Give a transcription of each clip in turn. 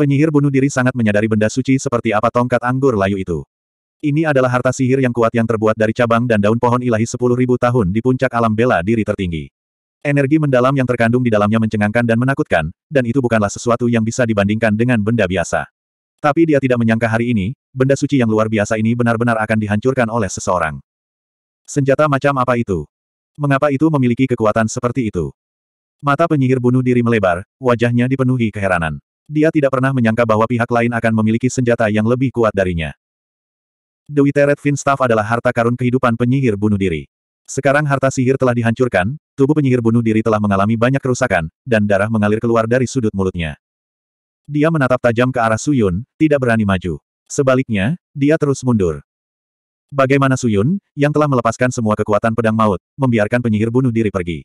Penyihir bunuh diri sangat menyadari benda suci seperti apa tongkat anggur layu itu. Ini adalah harta sihir yang kuat yang terbuat dari cabang dan daun pohon ilahi sepuluh ribu tahun di puncak alam bela diri tertinggi. Energi mendalam yang terkandung di dalamnya mencengangkan dan menakutkan, dan itu bukanlah sesuatu yang bisa dibandingkan dengan benda biasa. Tapi dia tidak menyangka hari ini, benda suci yang luar biasa ini benar-benar akan dihancurkan oleh seseorang. Senjata macam apa itu? Mengapa itu memiliki kekuatan seperti itu? Mata penyihir bunuh diri melebar, wajahnya dipenuhi keheranan. Dia tidak pernah menyangka bahwa pihak lain akan memiliki senjata yang lebih kuat darinya. Dewi Teret Finstaff adalah harta karun kehidupan penyihir bunuh diri. Sekarang harta sihir telah dihancurkan, tubuh penyihir bunuh diri telah mengalami banyak kerusakan, dan darah mengalir keluar dari sudut mulutnya. Dia menatap tajam ke arah Suyun, tidak berani maju. Sebaliknya, dia terus mundur. Bagaimana Suyun, yang telah melepaskan semua kekuatan pedang maut, membiarkan penyihir bunuh diri pergi.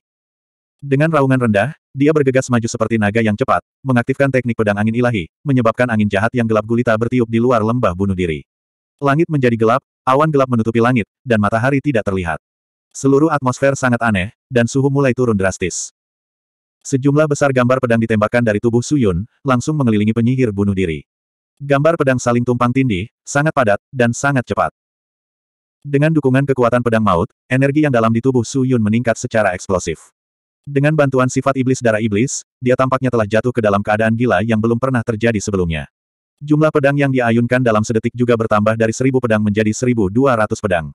Dengan raungan rendah, dia bergegas maju seperti naga yang cepat, mengaktifkan teknik pedang angin ilahi, menyebabkan angin jahat yang gelap gulita bertiup di luar lembah bunuh diri. Langit menjadi gelap, awan gelap menutupi langit, dan matahari tidak terlihat. Seluruh atmosfer sangat aneh, dan suhu mulai turun drastis. Sejumlah besar gambar pedang ditembakkan dari tubuh Suyun, langsung mengelilingi penyihir bunuh diri. Gambar pedang saling tumpang tindih, sangat padat, dan sangat cepat. Dengan dukungan kekuatan pedang maut, energi yang dalam di tubuh Suyun meningkat secara eksplosif. Dengan bantuan sifat iblis darah iblis, dia tampaknya telah jatuh ke dalam keadaan gila yang belum pernah terjadi sebelumnya. Jumlah pedang yang diayunkan dalam sedetik juga bertambah dari seribu pedang menjadi seribu dua ratus pedang.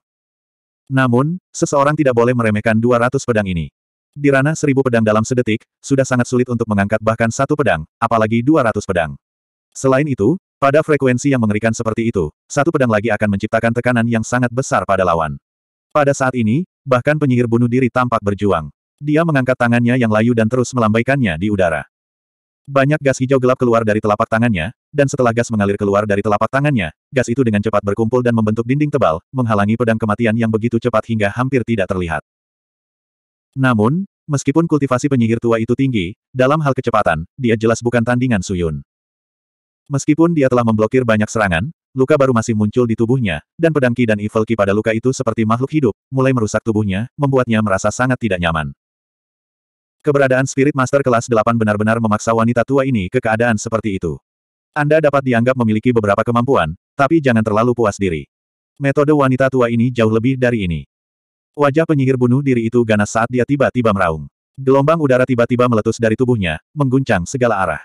Namun, seseorang tidak boleh meremehkan dua ratus pedang ini. Di ranah seribu pedang dalam sedetik, sudah sangat sulit untuk mengangkat bahkan satu pedang, apalagi dua ratus pedang. Selain itu, pada frekuensi yang mengerikan seperti itu, satu pedang lagi akan menciptakan tekanan yang sangat besar pada lawan. Pada saat ini, bahkan penyihir bunuh diri tampak berjuang. Dia mengangkat tangannya yang layu dan terus melambaikannya di udara. Banyak gas hijau gelap keluar dari telapak tangannya, dan setelah gas mengalir keluar dari telapak tangannya, gas itu dengan cepat berkumpul dan membentuk dinding tebal, menghalangi pedang kematian yang begitu cepat hingga hampir tidak terlihat. Namun, meskipun kultivasi penyihir tua itu tinggi, dalam hal kecepatan, dia jelas bukan tandingan Suyun. Meskipun dia telah memblokir banyak serangan, luka baru masih muncul di tubuhnya, dan pedang Ki dan Evil Ki pada luka itu seperti makhluk hidup, mulai merusak tubuhnya, membuatnya merasa sangat tidak nyaman. Keberadaan Spirit Master kelas 8 benar-benar memaksa wanita tua ini ke keadaan seperti itu. Anda dapat dianggap memiliki beberapa kemampuan, tapi jangan terlalu puas diri. Metode wanita tua ini jauh lebih dari ini. Wajah penyihir bunuh diri itu ganas saat dia tiba-tiba meraung. Gelombang udara tiba-tiba meletus dari tubuhnya, mengguncang segala arah.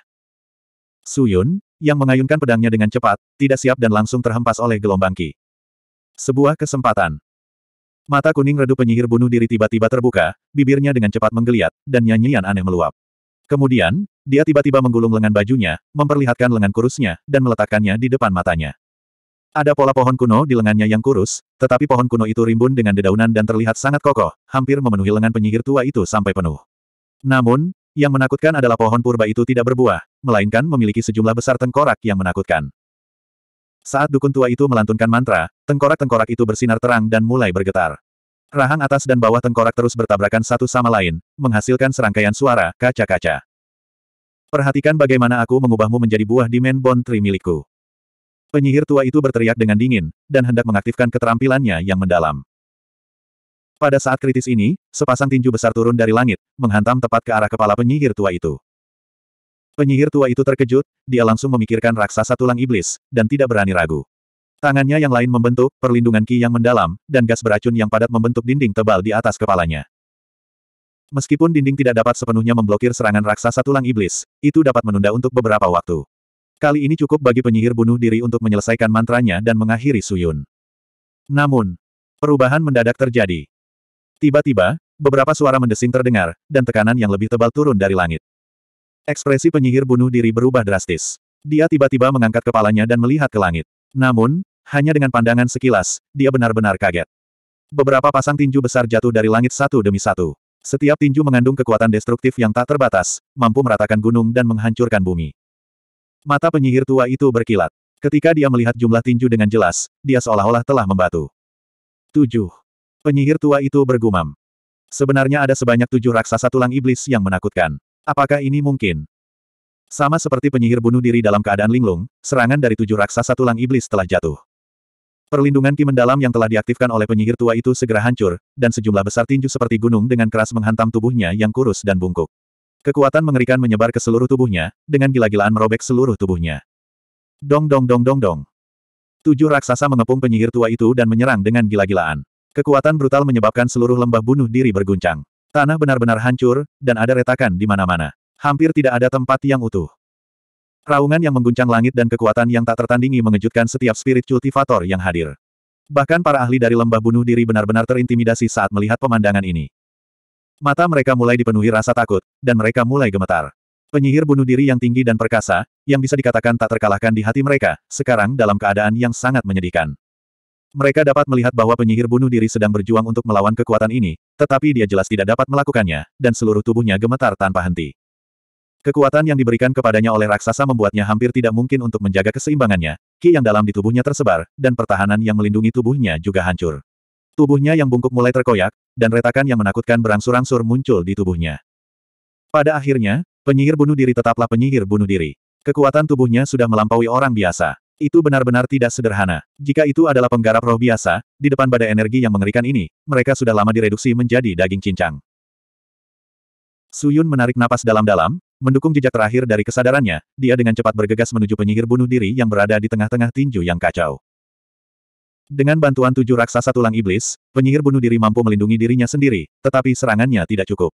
Suyun, yang mengayunkan pedangnya dengan cepat, tidak siap dan langsung terhempas oleh gelombang Ki. Sebuah kesempatan. Mata kuning redup penyihir bunuh diri tiba-tiba terbuka, bibirnya dengan cepat menggeliat, dan nyanyian aneh meluap. Kemudian, dia tiba-tiba menggulung lengan bajunya, memperlihatkan lengan kurusnya, dan meletakkannya di depan matanya. Ada pola pohon kuno di lengannya yang kurus, tetapi pohon kuno itu rimbun dengan dedaunan dan terlihat sangat kokoh, hampir memenuhi lengan penyihir tua itu sampai penuh. Namun, yang menakutkan adalah pohon purba itu tidak berbuah, melainkan memiliki sejumlah besar tengkorak yang menakutkan. Saat dukun tua itu melantunkan mantra, tengkorak-tengkorak itu bersinar terang dan mulai bergetar. Rahang atas dan bawah tengkorak terus bertabrakan satu sama lain, menghasilkan serangkaian suara, kaca-kaca. Perhatikan bagaimana aku mengubahmu menjadi buah di bon tri milikku. Penyihir tua itu berteriak dengan dingin, dan hendak mengaktifkan keterampilannya yang mendalam. Pada saat kritis ini, sepasang tinju besar turun dari langit, menghantam tepat ke arah kepala penyihir tua itu. Penyihir tua itu terkejut, dia langsung memikirkan raksasa tulang iblis, dan tidak berani ragu. Tangannya yang lain membentuk perlindungan ki yang mendalam, dan gas beracun yang padat membentuk dinding tebal di atas kepalanya. Meskipun dinding tidak dapat sepenuhnya memblokir serangan raksasa tulang iblis, itu dapat menunda untuk beberapa waktu. Kali ini cukup bagi penyihir bunuh diri untuk menyelesaikan mantranya dan mengakhiri Suyun. Namun, perubahan mendadak terjadi. Tiba-tiba, beberapa suara mendesing terdengar, dan tekanan yang lebih tebal turun dari langit. Ekspresi penyihir bunuh diri berubah drastis. Dia tiba-tiba mengangkat kepalanya dan melihat ke langit. Namun, hanya dengan pandangan sekilas, dia benar-benar kaget. Beberapa pasang tinju besar jatuh dari langit satu demi satu. Setiap tinju mengandung kekuatan destruktif yang tak terbatas, mampu meratakan gunung dan menghancurkan bumi. Mata penyihir tua itu berkilat. Ketika dia melihat jumlah tinju dengan jelas, dia seolah-olah telah membatu. Tujuh. Penyihir tua itu bergumam. Sebenarnya ada sebanyak tujuh raksasa tulang iblis yang menakutkan. Apakah ini mungkin? Sama seperti penyihir bunuh diri dalam keadaan linglung, serangan dari tujuh raksasa tulang iblis telah jatuh. Perlindungan ki mendalam yang telah diaktifkan oleh penyihir tua itu segera hancur, dan sejumlah besar tinju seperti gunung dengan keras menghantam tubuhnya yang kurus dan bungkuk. Kekuatan mengerikan menyebar ke seluruh tubuhnya, dengan gila-gilaan merobek seluruh tubuhnya. Dong dong dong dong dong. Tujuh raksasa mengepung penyihir tua itu dan menyerang dengan gila-gilaan. Kekuatan brutal menyebabkan seluruh lembah bunuh diri berguncang. Tanah benar-benar hancur, dan ada retakan di mana-mana. Hampir tidak ada tempat yang utuh. Raungan yang mengguncang langit dan kekuatan yang tak tertandingi mengejutkan setiap spirit kultivator yang hadir. Bahkan para ahli dari lembah bunuh diri benar-benar terintimidasi saat melihat pemandangan ini. Mata mereka mulai dipenuhi rasa takut, dan mereka mulai gemetar. Penyihir bunuh diri yang tinggi dan perkasa, yang bisa dikatakan tak terkalahkan di hati mereka, sekarang dalam keadaan yang sangat menyedihkan. Mereka dapat melihat bahwa penyihir bunuh diri sedang berjuang untuk melawan kekuatan ini, tetapi dia jelas tidak dapat melakukannya, dan seluruh tubuhnya gemetar tanpa henti. Kekuatan yang diberikan kepadanya oleh raksasa membuatnya hampir tidak mungkin untuk menjaga keseimbangannya, ki yang dalam di tubuhnya tersebar, dan pertahanan yang melindungi tubuhnya juga hancur. Tubuhnya yang bungkuk mulai terkoyak, dan retakan yang menakutkan berangsur-angsur muncul di tubuhnya. Pada akhirnya, penyihir bunuh diri tetaplah penyihir bunuh diri. Kekuatan tubuhnya sudah melampaui orang biasa. Itu benar-benar tidak sederhana. Jika itu adalah penggarap roh biasa, di depan badai energi yang mengerikan ini, mereka sudah lama direduksi menjadi daging cincang. Suyun menarik napas dalam-dalam, mendukung jejak terakhir dari kesadarannya, dia dengan cepat bergegas menuju penyihir bunuh diri yang berada di tengah-tengah tinju yang kacau. Dengan bantuan tujuh raksasa tulang iblis, penyihir bunuh diri mampu melindungi dirinya sendiri, tetapi serangannya tidak cukup.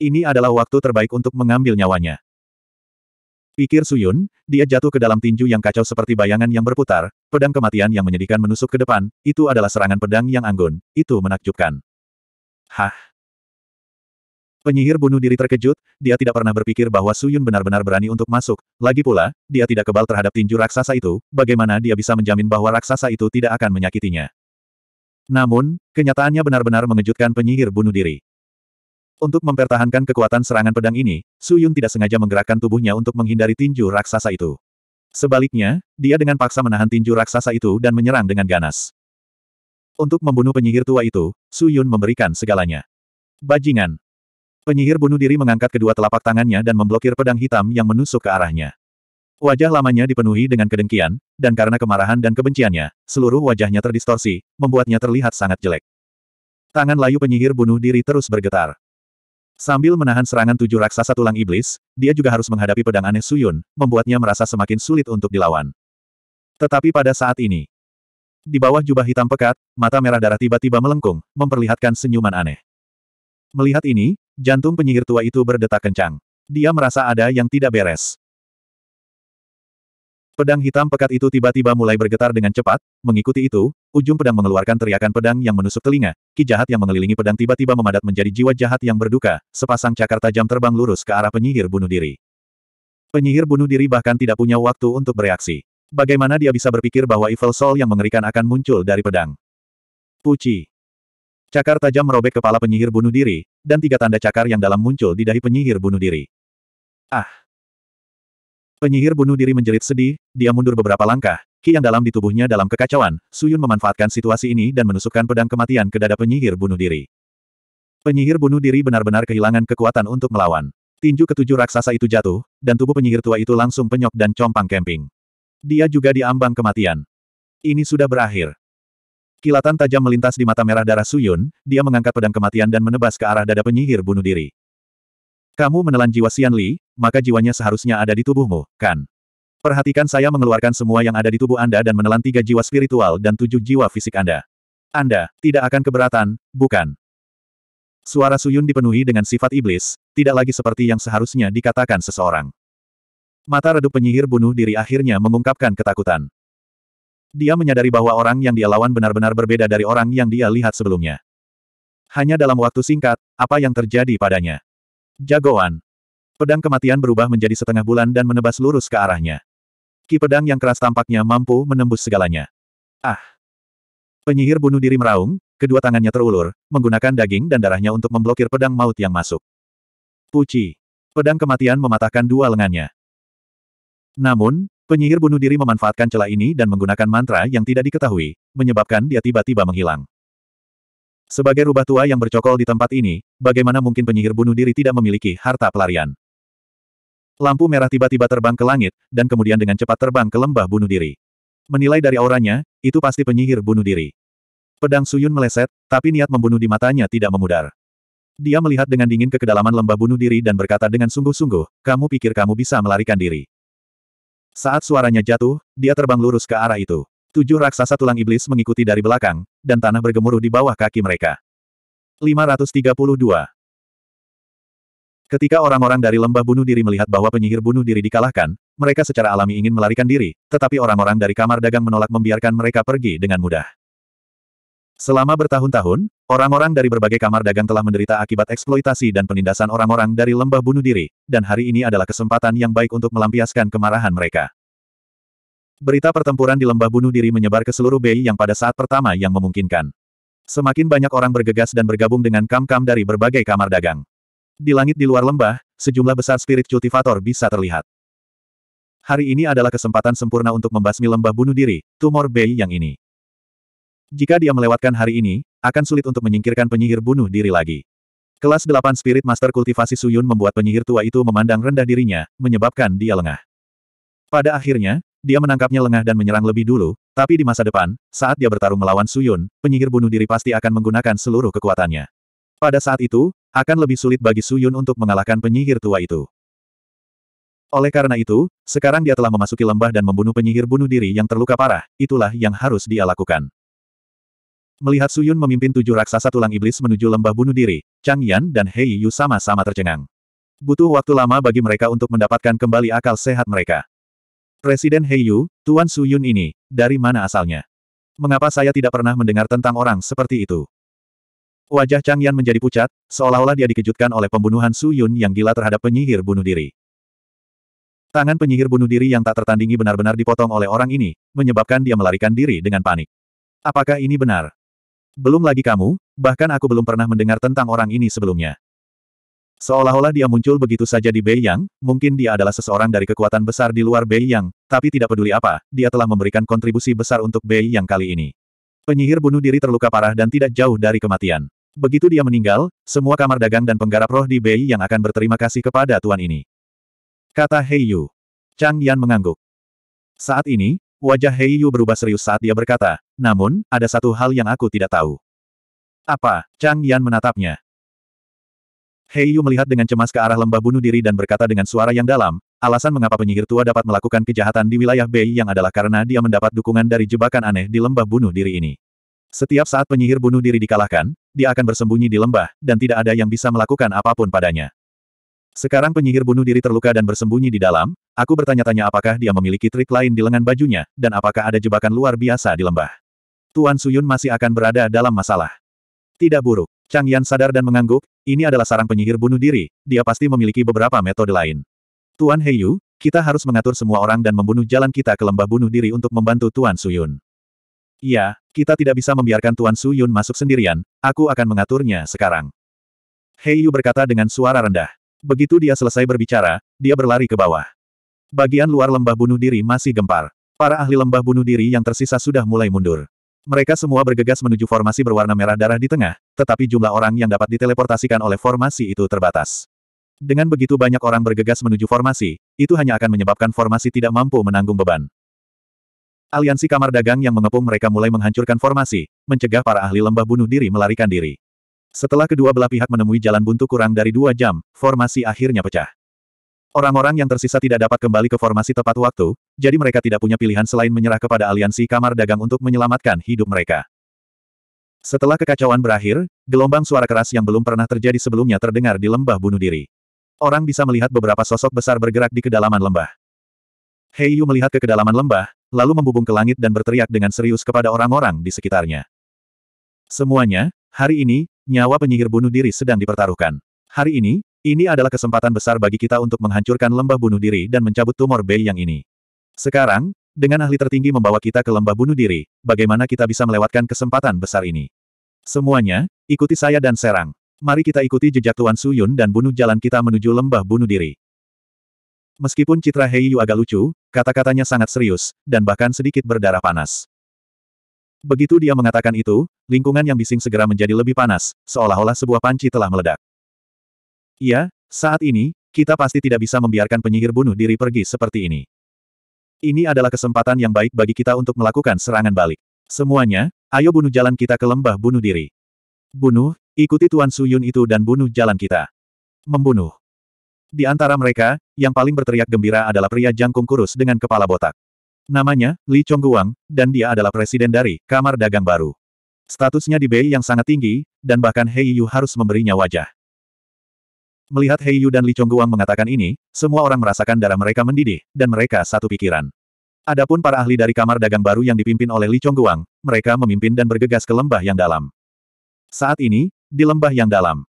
Ini adalah waktu terbaik untuk mengambil nyawanya. Pikir Suyun, dia jatuh ke dalam tinju yang kacau seperti bayangan yang berputar, pedang kematian yang menyedihkan menusuk ke depan, itu adalah serangan pedang yang anggun, itu menakjubkan. Hah? Penyihir bunuh diri terkejut, dia tidak pernah berpikir bahwa Suyun benar-benar berani untuk masuk, lagi pula, dia tidak kebal terhadap tinju raksasa itu, bagaimana dia bisa menjamin bahwa raksasa itu tidak akan menyakitinya. Namun, kenyataannya benar-benar mengejutkan penyihir bunuh diri. Untuk mempertahankan kekuatan serangan pedang ini, Su Yun tidak sengaja menggerakkan tubuhnya untuk menghindari tinju raksasa itu. Sebaliknya, dia dengan paksa menahan tinju raksasa itu dan menyerang dengan ganas. Untuk membunuh penyihir tua itu, Su Yun memberikan segalanya. Bajingan. Penyihir bunuh diri mengangkat kedua telapak tangannya dan memblokir pedang hitam yang menusuk ke arahnya. Wajah lamanya dipenuhi dengan kedengkian, dan karena kemarahan dan kebenciannya, seluruh wajahnya terdistorsi, membuatnya terlihat sangat jelek. Tangan layu penyihir bunuh diri terus bergetar. Sambil menahan serangan tujuh raksasa tulang iblis, dia juga harus menghadapi pedang aneh Suyun, membuatnya merasa semakin sulit untuk dilawan. Tetapi pada saat ini, di bawah jubah hitam pekat, mata merah darah tiba-tiba melengkung, memperlihatkan senyuman aneh. Melihat ini, jantung penyihir tua itu berdetak kencang. Dia merasa ada yang tidak beres. Pedang hitam pekat itu tiba-tiba mulai bergetar dengan cepat, mengikuti itu, ujung pedang mengeluarkan teriakan pedang yang menusuk telinga, ki jahat yang mengelilingi pedang tiba-tiba memadat menjadi jiwa jahat yang berduka, sepasang cakar tajam terbang lurus ke arah penyihir bunuh diri. Penyihir bunuh diri bahkan tidak punya waktu untuk bereaksi. Bagaimana dia bisa berpikir bahwa Evil Soul yang mengerikan akan muncul dari pedang? Puci. Cakar tajam merobek kepala penyihir bunuh diri, dan tiga tanda cakar yang dalam muncul di dahi penyihir bunuh diri. Ah! Penyihir bunuh diri menjerit sedih, dia mundur beberapa langkah, ki yang dalam di tubuhnya dalam kekacauan, Suyun memanfaatkan situasi ini dan menusukkan pedang kematian ke dada penyihir bunuh diri. Penyihir bunuh diri benar-benar kehilangan kekuatan untuk melawan. Tinju ketujuh raksasa itu jatuh, dan tubuh penyihir tua itu langsung penyok dan compang kemping. Dia juga diambang kematian. Ini sudah berakhir. Kilatan tajam melintas di mata merah darah Suyun, dia mengangkat pedang kematian dan menebas ke arah dada penyihir bunuh diri. Kamu menelan jiwa Xian Li, maka jiwanya seharusnya ada di tubuhmu, kan? Perhatikan saya mengeluarkan semua yang ada di tubuh Anda dan menelan tiga jiwa spiritual dan tujuh jiwa fisik Anda. Anda, tidak akan keberatan, bukan? Suara Suyun dipenuhi dengan sifat iblis, tidak lagi seperti yang seharusnya dikatakan seseorang. Mata redup penyihir bunuh diri akhirnya mengungkapkan ketakutan. Dia menyadari bahwa orang yang dia lawan benar-benar berbeda dari orang yang dia lihat sebelumnya. Hanya dalam waktu singkat, apa yang terjadi padanya? Jagoan, Pedang kematian berubah menjadi setengah bulan dan menebas lurus ke arahnya. Ki pedang yang keras tampaknya mampu menembus segalanya. Ah! Penyihir bunuh diri meraung, kedua tangannya terulur, menggunakan daging dan darahnya untuk memblokir pedang maut yang masuk. Puci! Pedang kematian mematahkan dua lengannya. Namun, penyihir bunuh diri memanfaatkan celah ini dan menggunakan mantra yang tidak diketahui, menyebabkan dia tiba-tiba menghilang. Sebagai rubah tua yang bercokol di tempat ini, bagaimana mungkin penyihir bunuh diri tidak memiliki harta pelarian? Lampu merah tiba-tiba terbang ke langit, dan kemudian dengan cepat terbang ke lembah bunuh diri. Menilai dari auranya, itu pasti penyihir bunuh diri. Pedang Suyun meleset, tapi niat membunuh di matanya tidak memudar. Dia melihat dengan dingin ke kedalaman lembah bunuh diri dan berkata dengan sungguh-sungguh, kamu pikir kamu bisa melarikan diri. Saat suaranya jatuh, dia terbang lurus ke arah itu. Tujuh raksasa tulang iblis mengikuti dari belakang, dan tanah bergemuruh di bawah kaki mereka. 532. Ketika orang-orang dari lembah bunuh diri melihat bahwa penyihir bunuh diri dikalahkan, mereka secara alami ingin melarikan diri, tetapi orang-orang dari kamar dagang menolak membiarkan mereka pergi dengan mudah. Selama bertahun-tahun, orang-orang dari berbagai kamar dagang telah menderita akibat eksploitasi dan penindasan orang-orang dari lembah bunuh diri, dan hari ini adalah kesempatan yang baik untuk melampiaskan kemarahan mereka. Berita pertempuran di lembah bunuh diri menyebar ke seluruh Bei yang pada saat pertama yang memungkinkan. Semakin banyak orang bergegas dan bergabung dengan kam-kam dari berbagai kamar dagang. Di langit di luar lembah, sejumlah besar spirit kultivator bisa terlihat. Hari ini adalah kesempatan sempurna untuk membasmi lembah bunuh diri, tumor bayi yang ini. Jika dia melewatkan hari ini, akan sulit untuk menyingkirkan penyihir bunuh diri lagi. Kelas 8 Spirit Master Kultivasi Suyun membuat penyihir tua itu memandang rendah dirinya, menyebabkan dia lengah. Pada akhirnya, dia menangkapnya lengah dan menyerang lebih dulu, tapi di masa depan, saat dia bertarung melawan Suyun, penyihir bunuh diri pasti akan menggunakan seluruh kekuatannya. Pada saat itu, akan lebih sulit bagi Suyun untuk mengalahkan penyihir tua itu. Oleh karena itu, sekarang dia telah memasuki lembah dan membunuh penyihir bunuh diri yang terluka parah, itulah yang harus dia lakukan. Melihat Suyun memimpin tujuh raksasa tulang iblis menuju lembah bunuh diri, Chang Yan dan Hei Yu sama-sama tercengang. Butuh waktu lama bagi mereka untuk mendapatkan kembali akal sehat mereka. Presiden Hei Yu, Tuan Suyun ini, dari mana asalnya? Mengapa saya tidak pernah mendengar tentang orang seperti itu? Wajah Chang Yan menjadi pucat, seolah-olah dia dikejutkan oleh pembunuhan Su Yun yang gila terhadap penyihir bunuh diri. Tangan penyihir bunuh diri yang tak tertandingi benar-benar dipotong oleh orang ini, menyebabkan dia melarikan diri dengan panik. Apakah ini benar? Belum lagi kamu, bahkan aku belum pernah mendengar tentang orang ini sebelumnya. Seolah-olah dia muncul begitu saja di Bei Yang, mungkin dia adalah seseorang dari kekuatan besar di luar Bei Yang, tapi tidak peduli apa, dia telah memberikan kontribusi besar untuk Bei Yang kali ini. Penyihir bunuh diri terluka parah dan tidak jauh dari kematian. Begitu dia meninggal, semua kamar dagang dan penggarap roh di Bei yang akan berterima kasih kepada tuan ini. Kata Hei Yu. Chang Yan mengangguk. Saat ini, wajah Hei Yu berubah serius saat dia berkata, namun, ada satu hal yang aku tidak tahu. Apa? Chang Yan menatapnya. Hei Yu melihat dengan cemas ke arah lembah bunuh diri dan berkata dengan suara yang dalam, alasan mengapa penyihir tua dapat melakukan kejahatan di wilayah Bei yang adalah karena dia mendapat dukungan dari jebakan aneh di lembah bunuh diri ini. Setiap saat penyihir bunuh diri dikalahkan, dia akan bersembunyi di lembah, dan tidak ada yang bisa melakukan apapun padanya. Sekarang penyihir bunuh diri terluka dan bersembunyi di dalam, aku bertanya-tanya apakah dia memiliki trik lain di lengan bajunya, dan apakah ada jebakan luar biasa di lembah. Tuan Suyun masih akan berada dalam masalah. Tidak buruk. Chang Yan sadar dan mengangguk, ini adalah sarang penyihir bunuh diri, dia pasti memiliki beberapa metode lain. Tuan Yu, kita harus mengatur semua orang dan membunuh jalan kita ke lembah bunuh diri untuk membantu Tuan Suyun. Iya, kita tidak bisa membiarkan Tuan Su Yun masuk sendirian, aku akan mengaturnya sekarang. Hei Yu berkata dengan suara rendah. Begitu dia selesai berbicara, dia berlari ke bawah. Bagian luar lembah bunuh diri masih gempar. Para ahli lembah bunuh diri yang tersisa sudah mulai mundur. Mereka semua bergegas menuju formasi berwarna merah darah di tengah, tetapi jumlah orang yang dapat diteleportasikan oleh formasi itu terbatas. Dengan begitu banyak orang bergegas menuju formasi, itu hanya akan menyebabkan formasi tidak mampu menanggung beban. Aliansi kamar dagang yang mengepung mereka mulai menghancurkan formasi, mencegah para ahli lembah bunuh diri melarikan diri. Setelah kedua belah pihak menemui jalan buntu kurang dari dua jam, formasi akhirnya pecah. Orang-orang yang tersisa tidak dapat kembali ke formasi tepat waktu, jadi mereka tidak punya pilihan selain menyerah kepada aliansi kamar dagang untuk menyelamatkan hidup mereka. Setelah kekacauan berakhir, gelombang suara keras yang belum pernah terjadi sebelumnya terdengar di lembah bunuh diri. Orang bisa melihat beberapa sosok besar bergerak di kedalaman lembah. Hei Yu melihat ke kedalaman lembah, lalu membubung ke langit dan berteriak dengan serius kepada orang-orang di sekitarnya. Semuanya, hari ini, nyawa penyihir bunuh diri sedang dipertaruhkan. Hari ini, ini adalah kesempatan besar bagi kita untuk menghancurkan lembah bunuh diri dan mencabut tumor B yang ini. Sekarang, dengan ahli tertinggi membawa kita ke lembah bunuh diri, bagaimana kita bisa melewatkan kesempatan besar ini? Semuanya, ikuti saya dan serang. Mari kita ikuti jejak Tuan Suyun dan bunuh jalan kita menuju lembah bunuh diri. Meskipun citra Yu agak lucu, kata-katanya sangat serius, dan bahkan sedikit berdarah panas. Begitu dia mengatakan itu, lingkungan yang bising segera menjadi lebih panas, seolah-olah sebuah panci telah meledak. Ya, saat ini, kita pasti tidak bisa membiarkan penyihir bunuh diri pergi seperti ini. Ini adalah kesempatan yang baik bagi kita untuk melakukan serangan balik. Semuanya, ayo bunuh jalan kita ke lembah bunuh diri. Bunuh, ikuti Tuan Suyun itu dan bunuh jalan kita. Membunuh. Di antara mereka, yang paling berteriak gembira adalah pria jangkung kurus dengan kepala botak. Namanya, Li Chongguang, dan dia adalah presiden dari Kamar Dagang Baru. Statusnya di Bei yang sangat tinggi, dan bahkan Hei Yu harus memberinya wajah. Melihat Hei Yu dan Li Chongguang mengatakan ini, semua orang merasakan darah mereka mendidih, dan mereka satu pikiran. Adapun para ahli dari Kamar Dagang Baru yang dipimpin oleh Li Chongguang, mereka memimpin dan bergegas ke lembah yang dalam. Saat ini, di lembah yang dalam,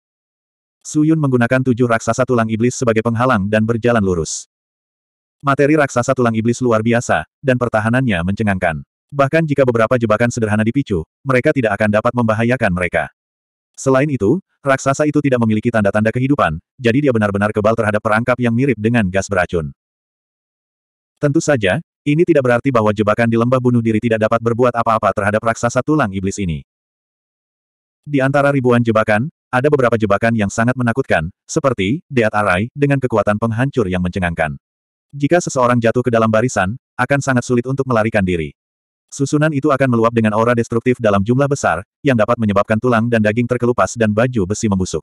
Suyun menggunakan tujuh raksasa tulang iblis sebagai penghalang dan berjalan lurus. Materi raksasa tulang iblis luar biasa, dan pertahanannya mencengangkan. Bahkan jika beberapa jebakan sederhana dipicu, mereka tidak akan dapat membahayakan mereka. Selain itu, raksasa itu tidak memiliki tanda-tanda kehidupan, jadi dia benar-benar kebal terhadap perangkap yang mirip dengan gas beracun. Tentu saja, ini tidak berarti bahwa jebakan di lembah bunuh diri tidak dapat berbuat apa-apa terhadap raksasa tulang iblis ini. Di antara ribuan jebakan, ada beberapa jebakan yang sangat menakutkan, seperti, Deat Arai, dengan kekuatan penghancur yang mencengangkan. Jika seseorang jatuh ke dalam barisan, akan sangat sulit untuk melarikan diri. Susunan itu akan meluap dengan aura destruktif dalam jumlah besar, yang dapat menyebabkan tulang dan daging terkelupas dan baju besi membusuk.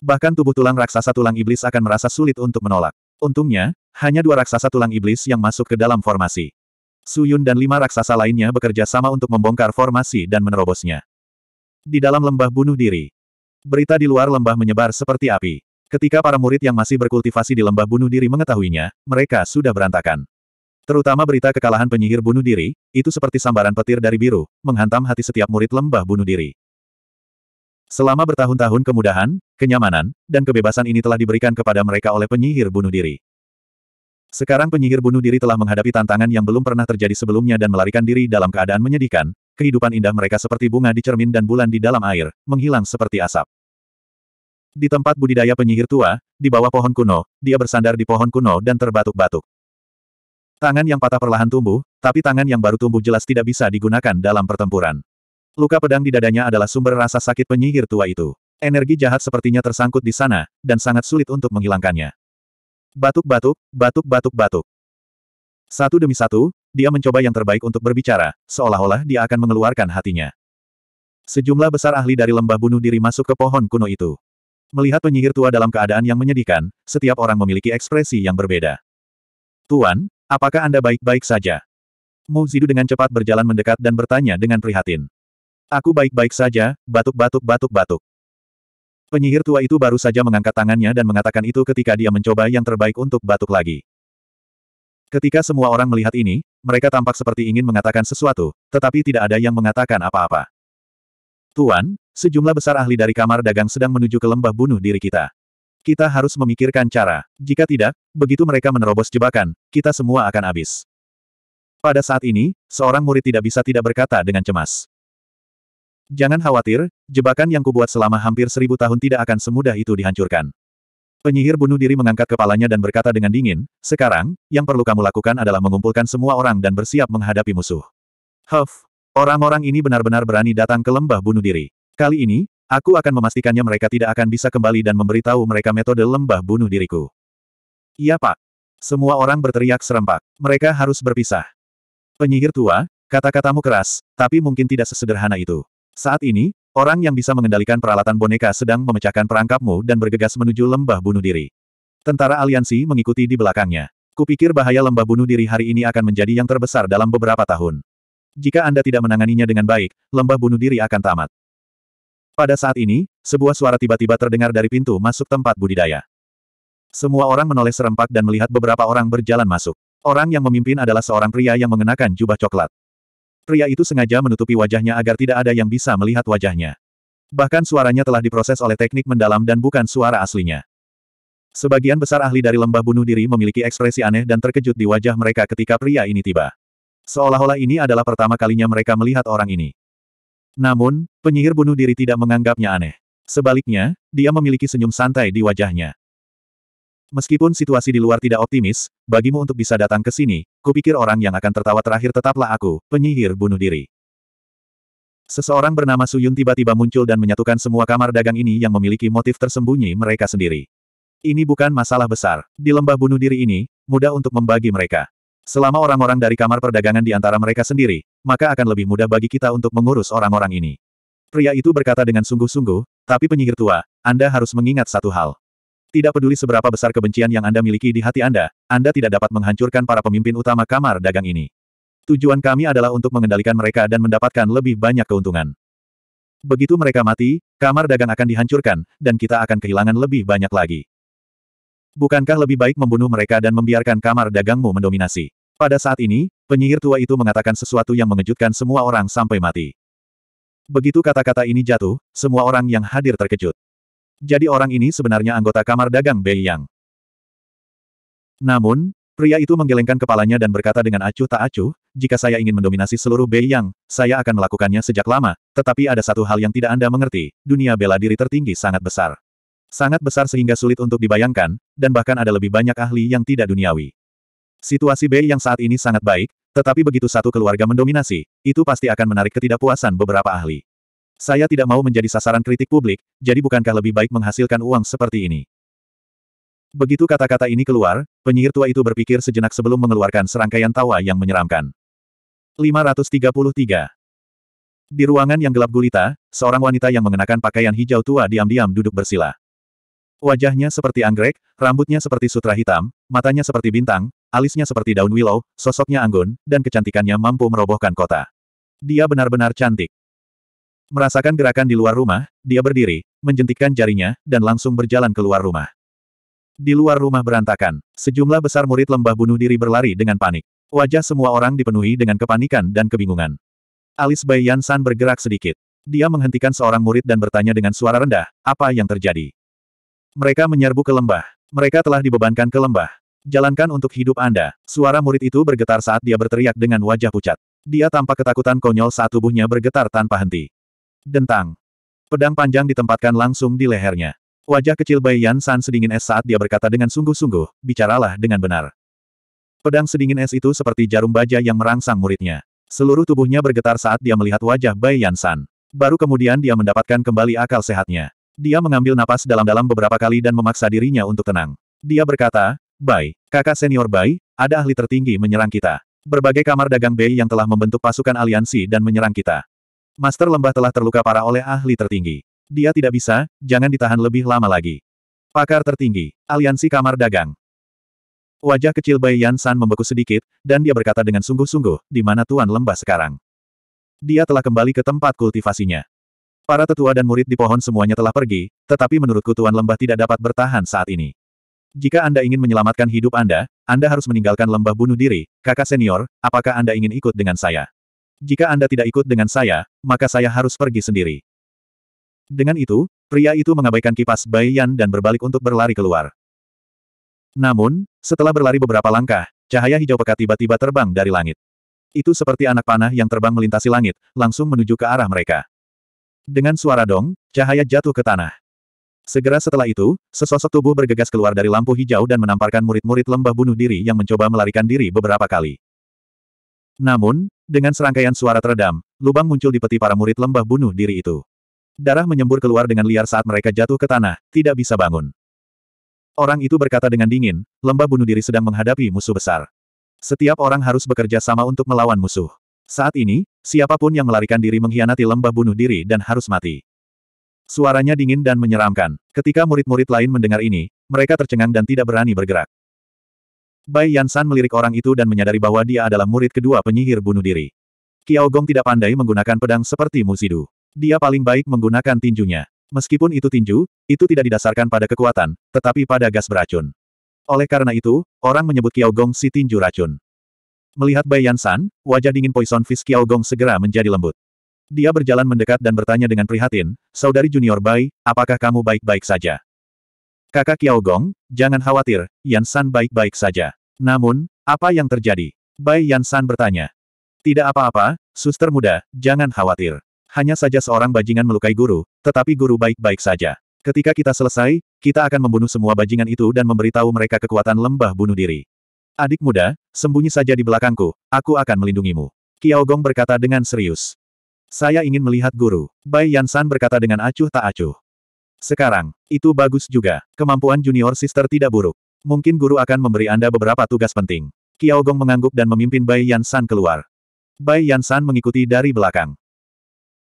Bahkan tubuh tulang raksasa tulang iblis akan merasa sulit untuk menolak. Untungnya, hanya dua raksasa tulang iblis yang masuk ke dalam formasi. Suyun dan lima raksasa lainnya bekerja sama untuk membongkar formasi dan menerobosnya. Di dalam lembah bunuh diri, Berita di luar lembah menyebar seperti api. Ketika para murid yang masih berkultivasi di lembah bunuh diri mengetahuinya, mereka sudah berantakan. Terutama berita kekalahan penyihir bunuh diri, itu seperti sambaran petir dari biru, menghantam hati setiap murid lembah bunuh diri. Selama bertahun-tahun kemudahan, kenyamanan, dan kebebasan ini telah diberikan kepada mereka oleh penyihir bunuh diri. Sekarang penyihir bunuh diri telah menghadapi tantangan yang belum pernah terjadi sebelumnya dan melarikan diri dalam keadaan menyedihkan, kehidupan indah mereka seperti bunga di cermin dan bulan di dalam air, menghilang seperti asap. Di tempat budidaya penyihir tua, di bawah pohon kuno, dia bersandar di pohon kuno dan terbatuk-batuk. Tangan yang patah perlahan tumbuh, tapi tangan yang baru tumbuh jelas tidak bisa digunakan dalam pertempuran. Luka pedang di dadanya adalah sumber rasa sakit penyihir tua itu. Energi jahat sepertinya tersangkut di sana, dan sangat sulit untuk menghilangkannya. Batuk-batuk, batuk-batuk-batuk. Satu demi satu, dia mencoba yang terbaik untuk berbicara, seolah-olah dia akan mengeluarkan hatinya. Sejumlah besar ahli dari lembah bunuh diri masuk ke pohon kuno itu. Melihat penyihir tua dalam keadaan yang menyedihkan, setiap orang memiliki ekspresi yang berbeda. Tuan, apakah Anda baik-baik saja? Mu Zidu dengan cepat berjalan mendekat dan bertanya dengan prihatin. Aku baik-baik saja, batuk-batuk-batuk-batuk. Penyihir tua itu baru saja mengangkat tangannya dan mengatakan itu ketika dia mencoba yang terbaik untuk batuk lagi. Ketika semua orang melihat ini, mereka tampak seperti ingin mengatakan sesuatu, tetapi tidak ada yang mengatakan apa-apa. Tuan, sejumlah besar ahli dari kamar dagang sedang menuju ke lembah bunuh diri kita. Kita harus memikirkan cara. Jika tidak, begitu mereka menerobos jebakan, kita semua akan habis. Pada saat ini, seorang murid tidak bisa tidak berkata dengan cemas. Jangan khawatir, jebakan yang kubuat selama hampir seribu tahun tidak akan semudah itu dihancurkan. Penyihir bunuh diri mengangkat kepalanya dan berkata dengan dingin, sekarang, yang perlu kamu lakukan adalah mengumpulkan semua orang dan bersiap menghadapi musuh. Huff, orang-orang ini benar-benar berani datang ke lembah bunuh diri. Kali ini, aku akan memastikannya mereka tidak akan bisa kembali dan memberitahu mereka metode lembah bunuh diriku. Iya pak. Semua orang berteriak serempak. Mereka harus berpisah. Penyihir tua, kata-katamu keras, tapi mungkin tidak sesederhana itu. Saat ini, orang yang bisa mengendalikan peralatan boneka sedang memecahkan perangkapmu dan bergegas menuju lembah bunuh diri. Tentara aliansi mengikuti di belakangnya. Kupikir bahaya lembah bunuh diri hari ini akan menjadi yang terbesar dalam beberapa tahun. Jika Anda tidak menanganinya dengan baik, lembah bunuh diri akan tamat. Pada saat ini, sebuah suara tiba-tiba terdengar dari pintu masuk tempat budidaya. Semua orang menoleh serempak dan melihat beberapa orang berjalan masuk. Orang yang memimpin adalah seorang pria yang mengenakan jubah coklat. Pria itu sengaja menutupi wajahnya agar tidak ada yang bisa melihat wajahnya. Bahkan suaranya telah diproses oleh teknik mendalam dan bukan suara aslinya. Sebagian besar ahli dari lembah bunuh diri memiliki ekspresi aneh dan terkejut di wajah mereka ketika pria ini tiba. Seolah-olah ini adalah pertama kalinya mereka melihat orang ini. Namun, penyihir bunuh diri tidak menganggapnya aneh. Sebaliknya, dia memiliki senyum santai di wajahnya. Meskipun situasi di luar tidak optimis, bagimu untuk bisa datang ke sini, kupikir orang yang akan tertawa terakhir tetaplah aku, penyihir bunuh diri. Seseorang bernama Suyun tiba-tiba muncul dan menyatukan semua kamar dagang ini yang memiliki motif tersembunyi mereka sendiri. Ini bukan masalah besar. Di lembah bunuh diri ini, mudah untuk membagi mereka. Selama orang-orang dari kamar perdagangan di antara mereka sendiri, maka akan lebih mudah bagi kita untuk mengurus orang-orang ini. Pria itu berkata dengan sungguh-sungguh, tapi penyihir tua, Anda harus mengingat satu hal. Tidak peduli seberapa besar kebencian yang Anda miliki di hati Anda, Anda tidak dapat menghancurkan para pemimpin utama kamar dagang ini. Tujuan kami adalah untuk mengendalikan mereka dan mendapatkan lebih banyak keuntungan. Begitu mereka mati, kamar dagang akan dihancurkan, dan kita akan kehilangan lebih banyak lagi. Bukankah lebih baik membunuh mereka dan membiarkan kamar dagangmu mendominasi? Pada saat ini, penyihir tua itu mengatakan sesuatu yang mengejutkan semua orang sampai mati. Begitu kata-kata ini jatuh, semua orang yang hadir terkejut. Jadi orang ini sebenarnya anggota kamar dagang Bei Yang. Namun, pria itu menggelengkan kepalanya dan berkata dengan acuh tak acuh, jika saya ingin mendominasi seluruh Bei Yang, saya akan melakukannya sejak lama, tetapi ada satu hal yang tidak Anda mengerti, dunia bela diri tertinggi sangat besar. Sangat besar sehingga sulit untuk dibayangkan, dan bahkan ada lebih banyak ahli yang tidak duniawi. Situasi Bei yang saat ini sangat baik, tetapi begitu satu keluarga mendominasi, itu pasti akan menarik ketidakpuasan beberapa ahli. Saya tidak mau menjadi sasaran kritik publik, jadi bukankah lebih baik menghasilkan uang seperti ini? Begitu kata-kata ini keluar, penyihir tua itu berpikir sejenak sebelum mengeluarkan serangkaian tawa yang menyeramkan. 533 Di ruangan yang gelap gulita, seorang wanita yang mengenakan pakaian hijau tua diam-diam duduk bersila. Wajahnya seperti anggrek, rambutnya seperti sutra hitam, matanya seperti bintang, alisnya seperti daun willow, sosoknya anggun, dan kecantikannya mampu merobohkan kota. Dia benar-benar cantik. Merasakan gerakan di luar rumah, dia berdiri, menjentikkan jarinya, dan langsung berjalan keluar rumah. Di luar rumah berantakan, sejumlah besar murid lembah bunuh diri berlari dengan panik. Wajah semua orang dipenuhi dengan kepanikan dan kebingungan. Alis Bai San bergerak sedikit. Dia menghentikan seorang murid dan bertanya dengan suara rendah, apa yang terjadi? Mereka menyerbu ke lembah. Mereka telah dibebankan ke lembah. Jalankan untuk hidup Anda. Suara murid itu bergetar saat dia berteriak dengan wajah pucat. Dia tampak ketakutan konyol saat tubuhnya bergetar tanpa henti. Dentang. Pedang panjang ditempatkan langsung di lehernya. Wajah kecil Bai Yan San sedingin es saat dia berkata dengan sungguh-sungguh, bicaralah dengan benar. Pedang sedingin es itu seperti jarum baja yang merangsang muridnya. Seluruh tubuhnya bergetar saat dia melihat wajah Bai Yan San. Baru kemudian dia mendapatkan kembali akal sehatnya. Dia mengambil napas dalam-dalam beberapa kali dan memaksa dirinya untuk tenang. Dia berkata, Bai, kakak senior Bai, ada ahli tertinggi menyerang kita. Berbagai kamar dagang Bai yang telah membentuk pasukan aliansi dan menyerang kita. Master Lembah telah terluka parah oleh ahli tertinggi. Dia tidak bisa, jangan ditahan lebih lama lagi. Pakar tertinggi, aliansi kamar dagang. Wajah kecil Bai Yan San membeku sedikit, dan dia berkata dengan sungguh-sungguh, di mana Tuan Lembah sekarang? Dia telah kembali ke tempat kultivasinya. Para tetua dan murid di pohon semuanya telah pergi, tetapi menurutku Tuan Lembah tidak dapat bertahan saat ini. Jika Anda ingin menyelamatkan hidup Anda, Anda harus meninggalkan lembah bunuh diri, kakak senior, apakah Anda ingin ikut dengan saya? Jika Anda tidak ikut dengan saya, maka saya harus pergi sendiri. Dengan itu, pria itu mengabaikan kipas Bai Yan dan berbalik untuk berlari keluar. Namun, setelah berlari beberapa langkah, cahaya hijau pekat tiba-tiba terbang dari langit. Itu seperti anak panah yang terbang melintasi langit, langsung menuju ke arah mereka. Dengan suara dong, cahaya jatuh ke tanah. Segera setelah itu, sesosok tubuh bergegas keluar dari lampu hijau dan menamparkan murid-murid lembah bunuh diri yang mencoba melarikan diri beberapa kali. Namun, dengan serangkaian suara teredam, lubang muncul di peti para murid lembah bunuh diri itu. Darah menyembur keluar dengan liar saat mereka jatuh ke tanah, tidak bisa bangun. Orang itu berkata dengan dingin, lembah bunuh diri sedang menghadapi musuh besar. Setiap orang harus bekerja sama untuk melawan musuh. Saat ini, siapapun yang melarikan diri mengkhianati lembah bunuh diri dan harus mati. Suaranya dingin dan menyeramkan. Ketika murid-murid lain mendengar ini, mereka tercengang dan tidak berani bergerak. Bai Yansan melirik orang itu dan menyadari bahwa dia adalah murid kedua penyihir bunuh diri. Kiao Gong tidak pandai menggunakan pedang seperti Musidu. Dia paling baik menggunakan tinjunya. Meskipun itu tinju, itu tidak didasarkan pada kekuatan, tetapi pada gas beracun. Oleh karena itu, orang menyebut Kiao Gong si tinju racun. Melihat Bai Yansan, wajah dingin Poison Fish Kiao Gong segera menjadi lembut. Dia berjalan mendekat dan bertanya dengan prihatin, Saudari Junior Bai, apakah kamu baik-baik saja? Kakak Kiao Gong, jangan khawatir, Yansan baik-baik saja. Namun, apa yang terjadi? Bai Yansan bertanya. Tidak apa-apa, suster muda, jangan khawatir. Hanya saja seorang bajingan melukai guru, tetapi guru baik-baik saja. Ketika kita selesai, kita akan membunuh semua bajingan itu dan memberitahu mereka kekuatan lembah bunuh diri. Adik muda, sembunyi saja di belakangku, aku akan melindungimu. Kiao Gong berkata dengan serius. Saya ingin melihat guru. Bai Yansan berkata dengan acuh tak acuh. Sekarang, itu bagus juga. Kemampuan junior sister tidak buruk. Mungkin guru akan memberi Anda beberapa tugas penting. Kiao Gong mengangguk dan memimpin Bai Yan San keluar. Bai Yan San mengikuti dari belakang.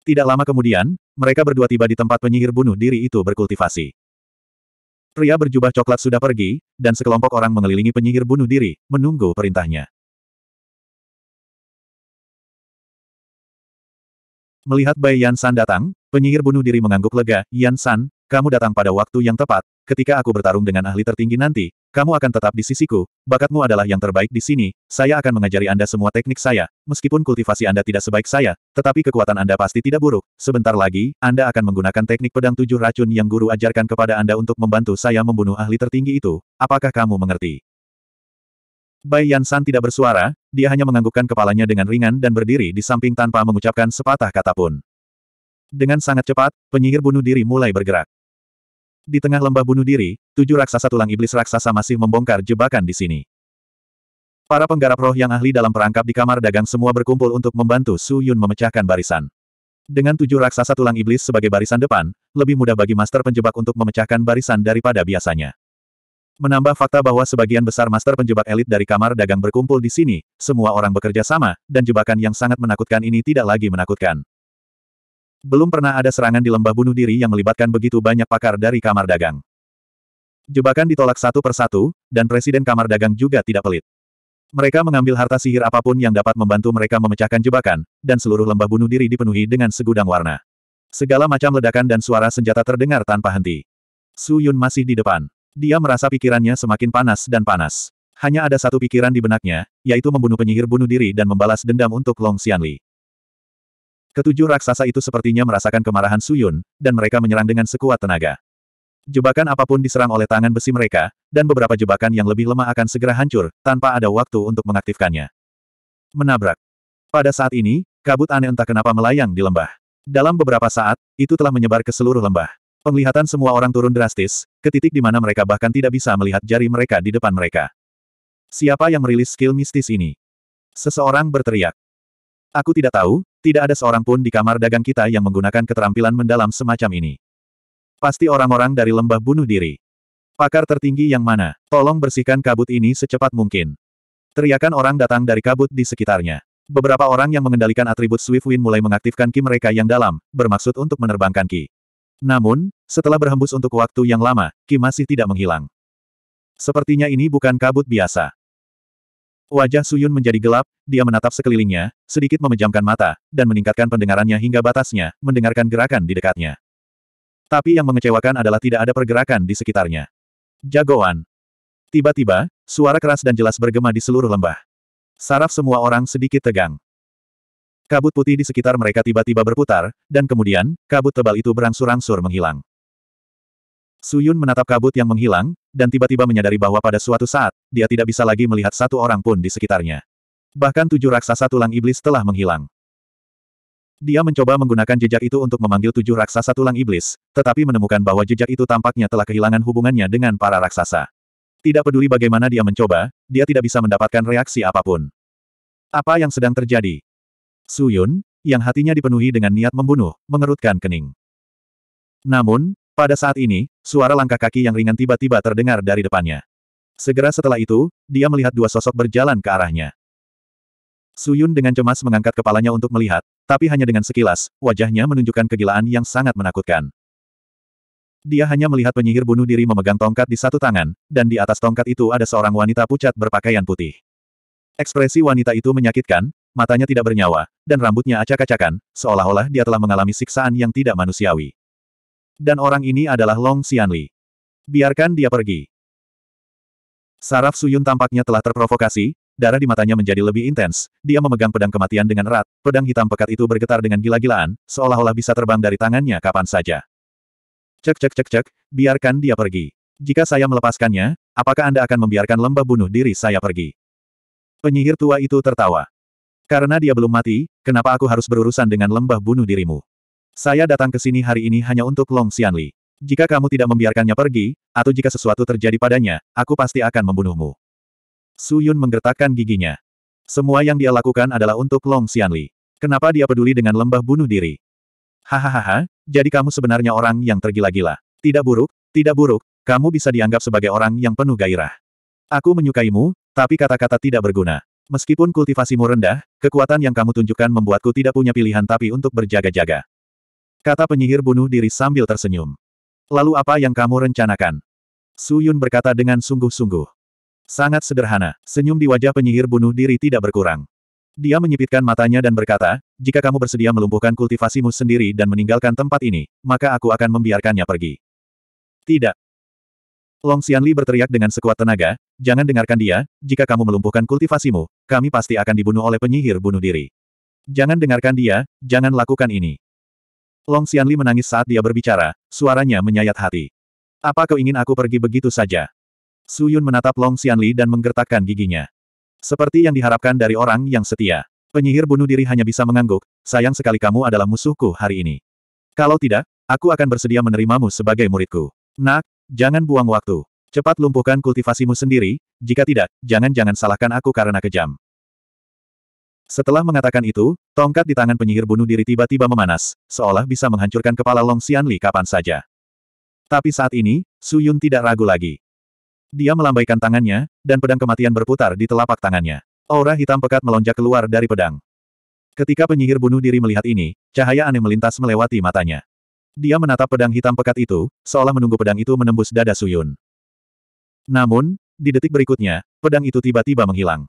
Tidak lama kemudian, mereka berdua tiba di tempat penyihir bunuh diri itu berkultivasi. Pria berjubah coklat sudah pergi, dan sekelompok orang mengelilingi penyihir bunuh diri, menunggu perintahnya. Melihat Bai Yan San datang, penyihir bunuh diri mengangguk lega, Yan San, kamu datang pada waktu yang tepat, ketika aku bertarung dengan ahli tertinggi nanti, kamu akan tetap di sisiku, bakatmu adalah yang terbaik di sini, saya akan mengajari Anda semua teknik saya, meskipun kultivasi Anda tidak sebaik saya, tetapi kekuatan Anda pasti tidak buruk, sebentar lagi, Anda akan menggunakan teknik pedang tujuh racun yang guru ajarkan kepada Anda untuk membantu saya membunuh ahli tertinggi itu, apakah kamu mengerti? Bai Yansan tidak bersuara, dia hanya menganggukkan kepalanya dengan ringan dan berdiri di samping tanpa mengucapkan sepatah kata pun. Dengan sangat cepat, penyihir bunuh diri mulai bergerak. Di tengah lembah bunuh diri, tujuh raksasa tulang iblis raksasa masih membongkar jebakan di sini. Para penggarap roh yang ahli dalam perangkap di kamar dagang semua berkumpul untuk membantu Su Yun memecahkan barisan. Dengan tujuh raksasa tulang iblis sebagai barisan depan, lebih mudah bagi master penjebak untuk memecahkan barisan daripada biasanya. Menambah fakta bahwa sebagian besar master penjebak elit dari kamar dagang berkumpul di sini, semua orang bekerja sama, dan jebakan yang sangat menakutkan ini tidak lagi menakutkan. Belum pernah ada serangan di lembah bunuh diri yang melibatkan begitu banyak pakar dari kamar dagang. Jebakan ditolak satu persatu, dan Presiden Kamar Dagang juga tidak pelit. Mereka mengambil harta sihir apapun yang dapat membantu mereka memecahkan jebakan, dan seluruh lembah bunuh diri dipenuhi dengan segudang warna. Segala macam ledakan dan suara senjata terdengar tanpa henti. Su Yun masih di depan. Dia merasa pikirannya semakin panas dan panas. Hanya ada satu pikiran di benaknya, yaitu membunuh penyihir bunuh diri dan membalas dendam untuk Long Xianli. Ketujuh raksasa itu sepertinya merasakan kemarahan Suyun, dan mereka menyerang dengan sekuat tenaga. Jebakan apapun diserang oleh tangan besi mereka, dan beberapa jebakan yang lebih lemah akan segera hancur, tanpa ada waktu untuk mengaktifkannya. Menabrak. Pada saat ini, kabut aneh entah kenapa melayang di lembah. Dalam beberapa saat, itu telah menyebar ke seluruh lembah. Penglihatan semua orang turun drastis, ke titik di mana mereka bahkan tidak bisa melihat jari mereka di depan mereka. Siapa yang merilis skill mistis ini? Seseorang berteriak. Aku tidak tahu, tidak ada seorang pun di kamar dagang kita yang menggunakan keterampilan mendalam semacam ini. Pasti orang-orang dari lembah bunuh diri. Pakar tertinggi yang mana? Tolong bersihkan kabut ini secepat mungkin. Teriakan orang datang dari kabut di sekitarnya. Beberapa orang yang mengendalikan atribut Swift Wind mulai mengaktifkan ki mereka yang dalam, bermaksud untuk menerbangkan ki. Namun, setelah berhembus untuk waktu yang lama, ki masih tidak menghilang. Sepertinya ini bukan kabut biasa. Wajah Suyun menjadi gelap, dia menatap sekelilingnya, sedikit memejamkan mata, dan meningkatkan pendengarannya hingga batasnya, mendengarkan gerakan di dekatnya. Tapi yang mengecewakan adalah tidak ada pergerakan di sekitarnya. Jagoan. Tiba-tiba, suara keras dan jelas bergema di seluruh lembah. Saraf semua orang sedikit tegang. Kabut putih di sekitar mereka tiba-tiba berputar, dan kemudian, kabut tebal itu berangsur-angsur menghilang. Suyun menatap kabut yang menghilang, dan tiba-tiba menyadari bahwa pada suatu saat, dia tidak bisa lagi melihat satu orang pun di sekitarnya. Bahkan tujuh raksasa tulang iblis telah menghilang. Dia mencoba menggunakan jejak itu untuk memanggil tujuh raksasa tulang iblis, tetapi menemukan bahwa jejak itu tampaknya telah kehilangan hubungannya dengan para raksasa. Tidak peduli bagaimana dia mencoba, dia tidak bisa mendapatkan reaksi apapun. Apa yang sedang terjadi? Suyun, yang hatinya dipenuhi dengan niat membunuh, mengerutkan kening. Namun, pada saat ini, suara langkah kaki yang ringan tiba-tiba terdengar dari depannya. Segera setelah itu, dia melihat dua sosok berjalan ke arahnya. Suyun dengan cemas mengangkat kepalanya untuk melihat, tapi hanya dengan sekilas, wajahnya menunjukkan kegilaan yang sangat menakutkan. Dia hanya melihat penyihir bunuh diri memegang tongkat di satu tangan, dan di atas tongkat itu ada seorang wanita pucat berpakaian putih. Ekspresi wanita itu menyakitkan, matanya tidak bernyawa, dan rambutnya acak-acakan, seolah-olah dia telah mengalami siksaan yang tidak manusiawi. Dan orang ini adalah Long Xianli. Biarkan dia pergi. Saraf Suyun tampaknya telah terprovokasi, darah di matanya menjadi lebih intens, dia memegang pedang kematian dengan erat, pedang hitam pekat itu bergetar dengan gila-gilaan, seolah-olah bisa terbang dari tangannya kapan saja. Cek cek cek cek, biarkan dia pergi. Jika saya melepaskannya, apakah Anda akan membiarkan lembah bunuh diri saya pergi? Penyihir tua itu tertawa. Karena dia belum mati, kenapa aku harus berurusan dengan lembah bunuh dirimu? Saya datang ke sini hari ini hanya untuk Long Xianli. Jika kamu tidak membiarkannya pergi, atau jika sesuatu terjadi padanya, aku pasti akan membunuhmu. Su Yun menggertakkan giginya. Semua yang dia lakukan adalah untuk Long Xianli. Kenapa dia peduli dengan lembah bunuh diri? Hahaha, jadi kamu sebenarnya orang yang tergila-gila. Tidak buruk, tidak buruk, kamu bisa dianggap sebagai orang yang penuh gairah. Aku menyukaimu, tapi kata-kata tidak berguna. Meskipun kultivasimu rendah, kekuatan yang kamu tunjukkan membuatku tidak punya pilihan tapi untuk berjaga-jaga. Kata penyihir bunuh diri sambil tersenyum. Lalu apa yang kamu rencanakan? Su Yun berkata dengan sungguh-sungguh. Sangat sederhana, senyum di wajah penyihir bunuh diri tidak berkurang. Dia menyipitkan matanya dan berkata, jika kamu bersedia melumpuhkan kultivasimu sendiri dan meninggalkan tempat ini, maka aku akan membiarkannya pergi. Tidak. Long Xianli berteriak dengan sekuat tenaga, jangan dengarkan dia, jika kamu melumpuhkan kultivasimu, kami pasti akan dibunuh oleh penyihir bunuh diri. Jangan dengarkan dia, jangan lakukan ini. Long Xianli menangis saat dia berbicara, suaranya menyayat hati. Apa kau ingin aku pergi begitu saja? Su Yun menatap Long Xianli dan menggertakkan giginya. Seperti yang diharapkan dari orang yang setia. Penyihir bunuh diri hanya bisa mengangguk, sayang sekali kamu adalah musuhku hari ini. Kalau tidak, aku akan bersedia menerimamu sebagai muridku. Nak, jangan buang waktu. Cepat lumpuhkan kultivasimu sendiri, jika tidak, jangan-jangan salahkan aku karena kejam. Setelah mengatakan itu, tongkat di tangan penyihir bunuh diri tiba-tiba memanas, seolah bisa menghancurkan kepala Long Xianli kapan saja. Tapi saat ini, Su Yun tidak ragu lagi. Dia melambaikan tangannya, dan pedang kematian berputar di telapak tangannya. Aura hitam pekat melonjak keluar dari pedang. Ketika penyihir bunuh diri melihat ini, cahaya aneh melintas melewati matanya. Dia menatap pedang hitam pekat itu, seolah menunggu pedang itu menembus dada Su Yun. Namun, di detik berikutnya, pedang itu tiba-tiba menghilang.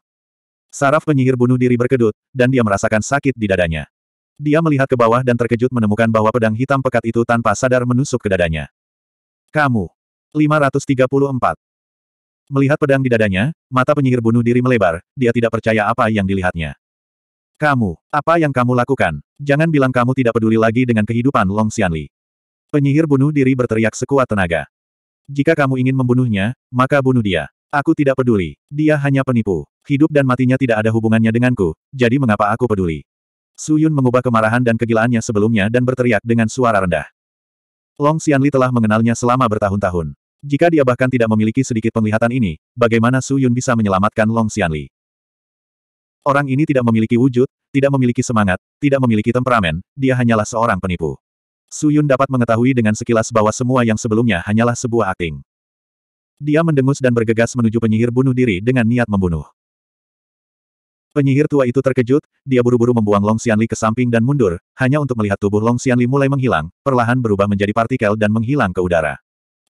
Saraf penyihir bunuh diri berkedut, dan dia merasakan sakit di dadanya. Dia melihat ke bawah dan terkejut menemukan bahwa pedang hitam pekat itu tanpa sadar menusuk ke dadanya. Kamu. 534. Melihat pedang di dadanya, mata penyihir bunuh diri melebar, dia tidak percaya apa yang dilihatnya. Kamu, apa yang kamu lakukan? Jangan bilang kamu tidak peduli lagi dengan kehidupan Long Xianli. Penyihir bunuh diri berteriak sekuat tenaga. Jika kamu ingin membunuhnya, maka bunuh dia. Aku tidak peduli. Dia hanya penipu. Hidup dan matinya tidak ada hubungannya denganku, jadi mengapa aku peduli? Suyun mengubah kemarahan dan kegilaannya sebelumnya dan berteriak dengan suara rendah. Long Xianli telah mengenalnya selama bertahun-tahun. Jika dia bahkan tidak memiliki sedikit penglihatan ini, bagaimana Suyun bisa menyelamatkan Long Xianli? Orang ini tidak memiliki wujud, tidak memiliki semangat, tidak memiliki temperamen, dia hanyalah seorang penipu. Suyun dapat mengetahui dengan sekilas bahwa semua yang sebelumnya hanyalah sebuah akting. Dia mendengus dan bergegas menuju penyihir bunuh diri dengan niat membunuh. Penyihir tua itu terkejut, dia buru-buru membuang Long Xianli ke samping dan mundur, hanya untuk melihat tubuh Long Xianli mulai menghilang, perlahan berubah menjadi partikel dan menghilang ke udara.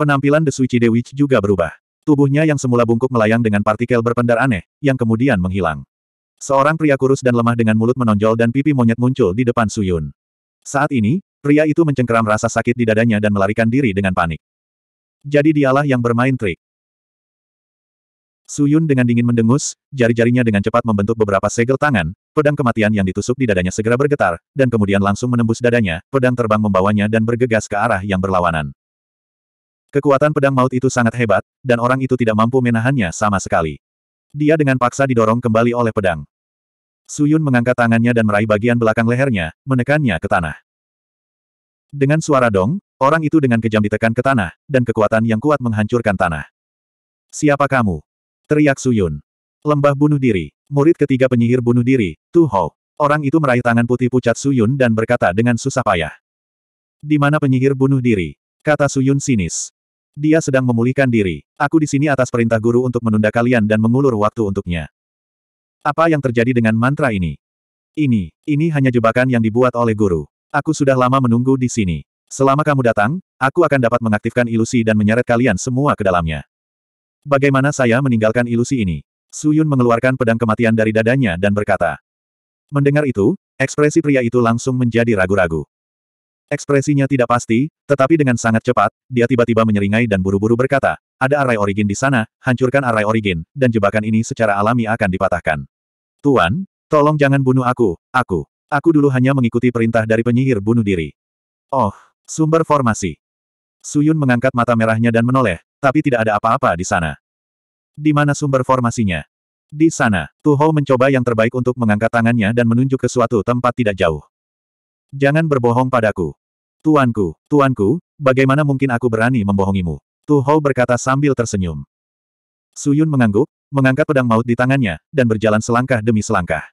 Penampilan The Suichi Dewi juga berubah. Tubuhnya yang semula bungkuk melayang dengan partikel berpendar aneh, yang kemudian menghilang. Seorang pria kurus dan lemah dengan mulut menonjol dan pipi monyet muncul di depan Suyun. Saat ini, pria itu mencengkeram rasa sakit di dadanya dan melarikan diri dengan panik. Jadi dialah yang bermain trik. Suyun dengan dingin mendengus, jari-jarinya dengan cepat membentuk beberapa segel tangan, pedang kematian yang ditusuk di dadanya segera bergetar, dan kemudian langsung menembus dadanya, pedang terbang membawanya dan bergegas ke arah yang berlawanan. Kekuatan pedang maut itu sangat hebat, dan orang itu tidak mampu menahannya sama sekali. Dia dengan paksa didorong kembali oleh pedang. Suyun mengangkat tangannya dan meraih bagian belakang lehernya, menekannya ke tanah. Dengan suara dong, orang itu dengan kejam ditekan ke tanah, dan kekuatan yang kuat menghancurkan tanah. Siapa kamu? Teriak Suyun. Lembah bunuh diri. Murid ketiga penyihir bunuh diri, Tu Hou. Orang itu meraih tangan putih pucat Suyun dan berkata dengan susah payah. Di mana penyihir bunuh diri? Kata Suyun sinis. Dia sedang memulihkan diri. Aku di sini atas perintah guru untuk menunda kalian dan mengulur waktu untuknya. Apa yang terjadi dengan mantra ini? Ini, ini hanya jebakan yang dibuat oleh guru. Aku sudah lama menunggu di sini. Selama kamu datang, aku akan dapat mengaktifkan ilusi dan menyeret kalian semua ke dalamnya. Bagaimana saya meninggalkan ilusi ini? Suyun mengeluarkan pedang kematian dari dadanya dan berkata. Mendengar itu, ekspresi pria itu langsung menjadi ragu-ragu. Ekspresinya tidak pasti, tetapi dengan sangat cepat, dia tiba-tiba menyeringai dan buru-buru berkata, ada array origin di sana, hancurkan array origin, dan jebakan ini secara alami akan dipatahkan. Tuan, tolong jangan bunuh aku, aku. Aku dulu hanya mengikuti perintah dari penyihir bunuh diri. Oh, sumber formasi. Suyun mengangkat mata merahnya dan menoleh, tapi tidak ada apa-apa di sana. Di mana sumber formasinya? Di sana, Tuho mencoba yang terbaik untuk mengangkat tangannya dan menunjuk ke suatu tempat tidak jauh. Jangan berbohong padaku. Tuanku, tuanku, bagaimana mungkin aku berani membohongimu? Tuho berkata sambil tersenyum. Suyun mengangguk, mengangkat pedang maut di tangannya, dan berjalan selangkah demi selangkah.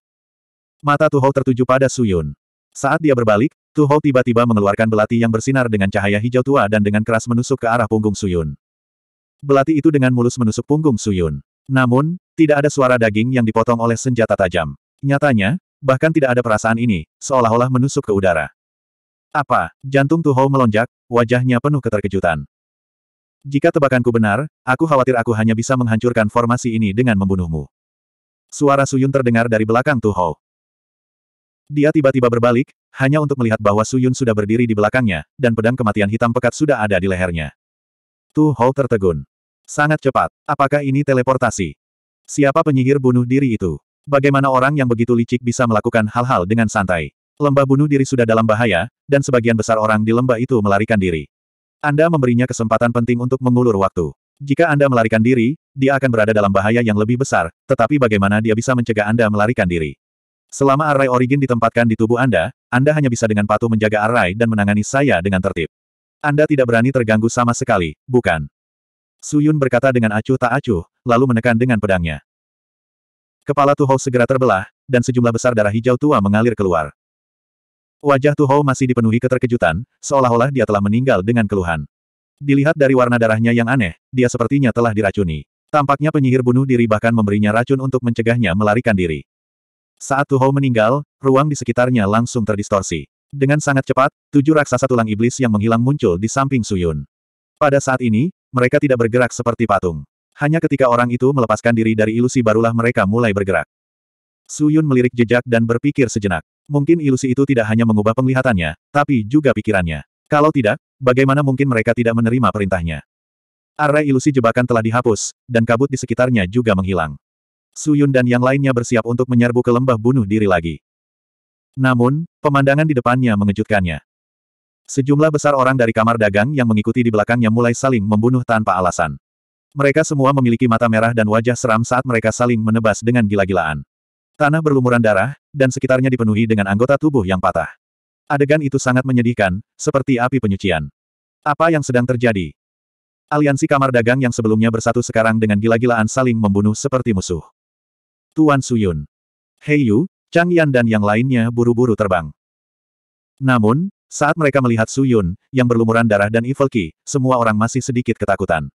Mata Tuho tertuju pada Suyun. Saat dia berbalik, Tuho tiba-tiba mengeluarkan belati yang bersinar dengan cahaya hijau tua dan dengan keras menusuk ke arah punggung Suyun. Belati itu dengan mulus menusuk punggung Suyun. Namun, tidak ada suara daging yang dipotong oleh senjata tajam. Nyatanya, bahkan tidak ada perasaan ini, seolah-olah menusuk ke udara. Apa? Jantung Tuho melonjak, wajahnya penuh keterkejutan. Jika tebakanku benar, aku khawatir aku hanya bisa menghancurkan formasi ini dengan membunuhmu. Suara Suyun terdengar dari belakang Tuho. Dia tiba-tiba berbalik, hanya untuk melihat bahwa Suyun sudah berdiri di belakangnya, dan pedang kematian hitam pekat sudah ada di lehernya. Tu Hou tertegun. Sangat cepat. Apakah ini teleportasi? Siapa penyihir bunuh diri itu? Bagaimana orang yang begitu licik bisa melakukan hal-hal dengan santai? Lembah bunuh diri sudah dalam bahaya, dan sebagian besar orang di lembah itu melarikan diri. Anda memberinya kesempatan penting untuk mengulur waktu. Jika Anda melarikan diri, dia akan berada dalam bahaya yang lebih besar, tetapi bagaimana dia bisa mencegah Anda melarikan diri? Selama array origin ditempatkan di tubuh Anda, Anda hanya bisa dengan patuh menjaga array dan menangani saya dengan tertib. Anda tidak berani terganggu sama sekali, bukan? Suyun berkata dengan acuh tak acuh, lalu menekan dengan pedangnya. Kepala Tuho segera terbelah, dan sejumlah besar darah hijau tua mengalir keluar. Wajah Tuho masih dipenuhi keterkejutan, seolah-olah dia telah meninggal dengan keluhan. Dilihat dari warna darahnya yang aneh, dia sepertinya telah diracuni. Tampaknya penyihir bunuh diri bahkan memberinya racun untuk mencegahnya melarikan diri. Saat Tuho meninggal, ruang di sekitarnya langsung terdistorsi. Dengan sangat cepat, tujuh raksasa tulang iblis yang menghilang muncul di samping Suyun. Pada saat ini, mereka tidak bergerak seperti patung. Hanya ketika orang itu melepaskan diri dari ilusi barulah mereka mulai bergerak. Suyun melirik jejak dan berpikir sejenak. Mungkin ilusi itu tidak hanya mengubah penglihatannya, tapi juga pikirannya. Kalau tidak, bagaimana mungkin mereka tidak menerima perintahnya? Array ilusi jebakan telah dihapus, dan kabut di sekitarnya juga menghilang. Suyun dan yang lainnya bersiap untuk menyerbu ke lembah bunuh diri lagi. Namun, pemandangan di depannya mengejutkannya. Sejumlah besar orang dari kamar dagang yang mengikuti di belakangnya mulai saling membunuh tanpa alasan. Mereka semua memiliki mata merah dan wajah seram saat mereka saling menebas dengan gila-gilaan. Tanah berlumuran darah, dan sekitarnya dipenuhi dengan anggota tubuh yang patah. Adegan itu sangat menyedihkan, seperti api penyucian. Apa yang sedang terjadi? Aliansi kamar dagang yang sebelumnya bersatu sekarang dengan gila-gilaan saling membunuh seperti musuh. Tuan Suyun. Hei Yu, Chang Yan dan yang lainnya buru-buru terbang. Namun, saat mereka melihat Suyun, yang berlumuran darah dan Evil Ki, semua orang masih sedikit ketakutan.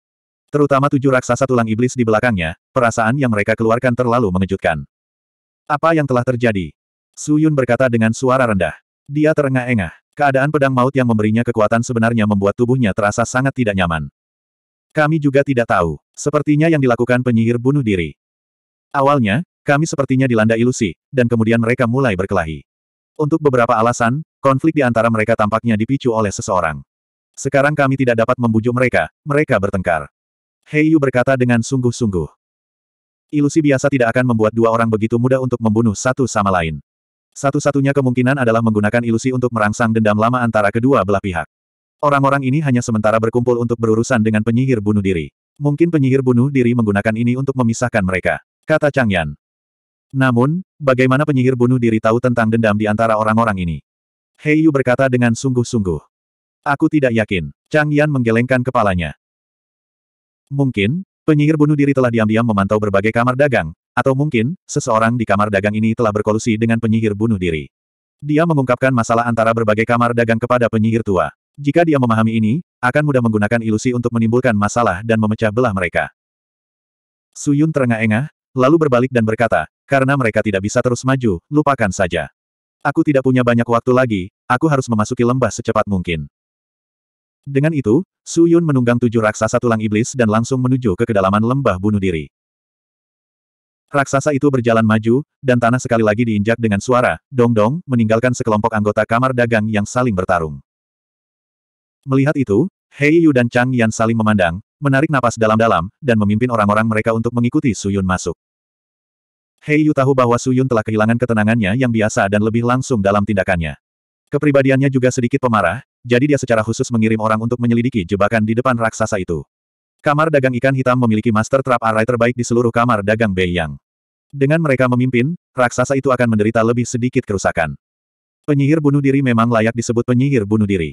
Terutama tujuh raksasa tulang iblis di belakangnya, perasaan yang mereka keluarkan terlalu mengejutkan. Apa yang telah terjadi? Suyun berkata dengan suara rendah. Dia terengah-engah. Keadaan pedang maut yang memberinya kekuatan sebenarnya membuat tubuhnya terasa sangat tidak nyaman. Kami juga tidak tahu. Sepertinya yang dilakukan penyihir bunuh diri. Awalnya, kami sepertinya dilanda ilusi, dan kemudian mereka mulai berkelahi. Untuk beberapa alasan, konflik di antara mereka tampaknya dipicu oleh seseorang. Sekarang kami tidak dapat membujuk mereka, mereka bertengkar. Yu berkata dengan sungguh-sungguh. Ilusi biasa tidak akan membuat dua orang begitu mudah untuk membunuh satu sama lain. Satu-satunya kemungkinan adalah menggunakan ilusi untuk merangsang dendam lama antara kedua belah pihak. Orang-orang ini hanya sementara berkumpul untuk berurusan dengan penyihir bunuh diri. Mungkin penyihir bunuh diri menggunakan ini untuk memisahkan mereka kata Chang Yan. Namun, bagaimana penyihir bunuh diri tahu tentang dendam di antara orang-orang ini? Hei Yu berkata dengan sungguh-sungguh. Aku tidak yakin. Chang Yan menggelengkan kepalanya. Mungkin, penyihir bunuh diri telah diam-diam memantau berbagai kamar dagang, atau mungkin, seseorang di kamar dagang ini telah berkolusi dengan penyihir bunuh diri. Dia mengungkapkan masalah antara berbagai kamar dagang kepada penyihir tua. Jika dia memahami ini, akan mudah menggunakan ilusi untuk menimbulkan masalah dan memecah belah mereka. Suyun terengah-engah, lalu berbalik dan berkata, karena mereka tidak bisa terus maju, lupakan saja. Aku tidak punya banyak waktu lagi, aku harus memasuki lembah secepat mungkin. Dengan itu, Su Yun menunggang tujuh raksasa tulang iblis dan langsung menuju ke kedalaman lembah bunuh diri. Raksasa itu berjalan maju, dan tanah sekali lagi diinjak dengan suara, dong-dong, meninggalkan sekelompok anggota kamar dagang yang saling bertarung. Melihat itu, Hei Yu dan Chang Yan saling memandang, menarik napas dalam-dalam, dan memimpin orang-orang mereka untuk mengikuti Suyun masuk. Hei Yu tahu bahwa Suyun telah kehilangan ketenangannya yang biasa dan lebih langsung dalam tindakannya. Kepribadiannya juga sedikit pemarah, jadi dia secara khusus mengirim orang untuk menyelidiki jebakan di depan raksasa itu. Kamar dagang ikan hitam memiliki master trap array terbaik di seluruh kamar dagang Bei Yang. Dengan mereka memimpin, raksasa itu akan menderita lebih sedikit kerusakan. Penyihir bunuh diri memang layak disebut penyihir bunuh diri.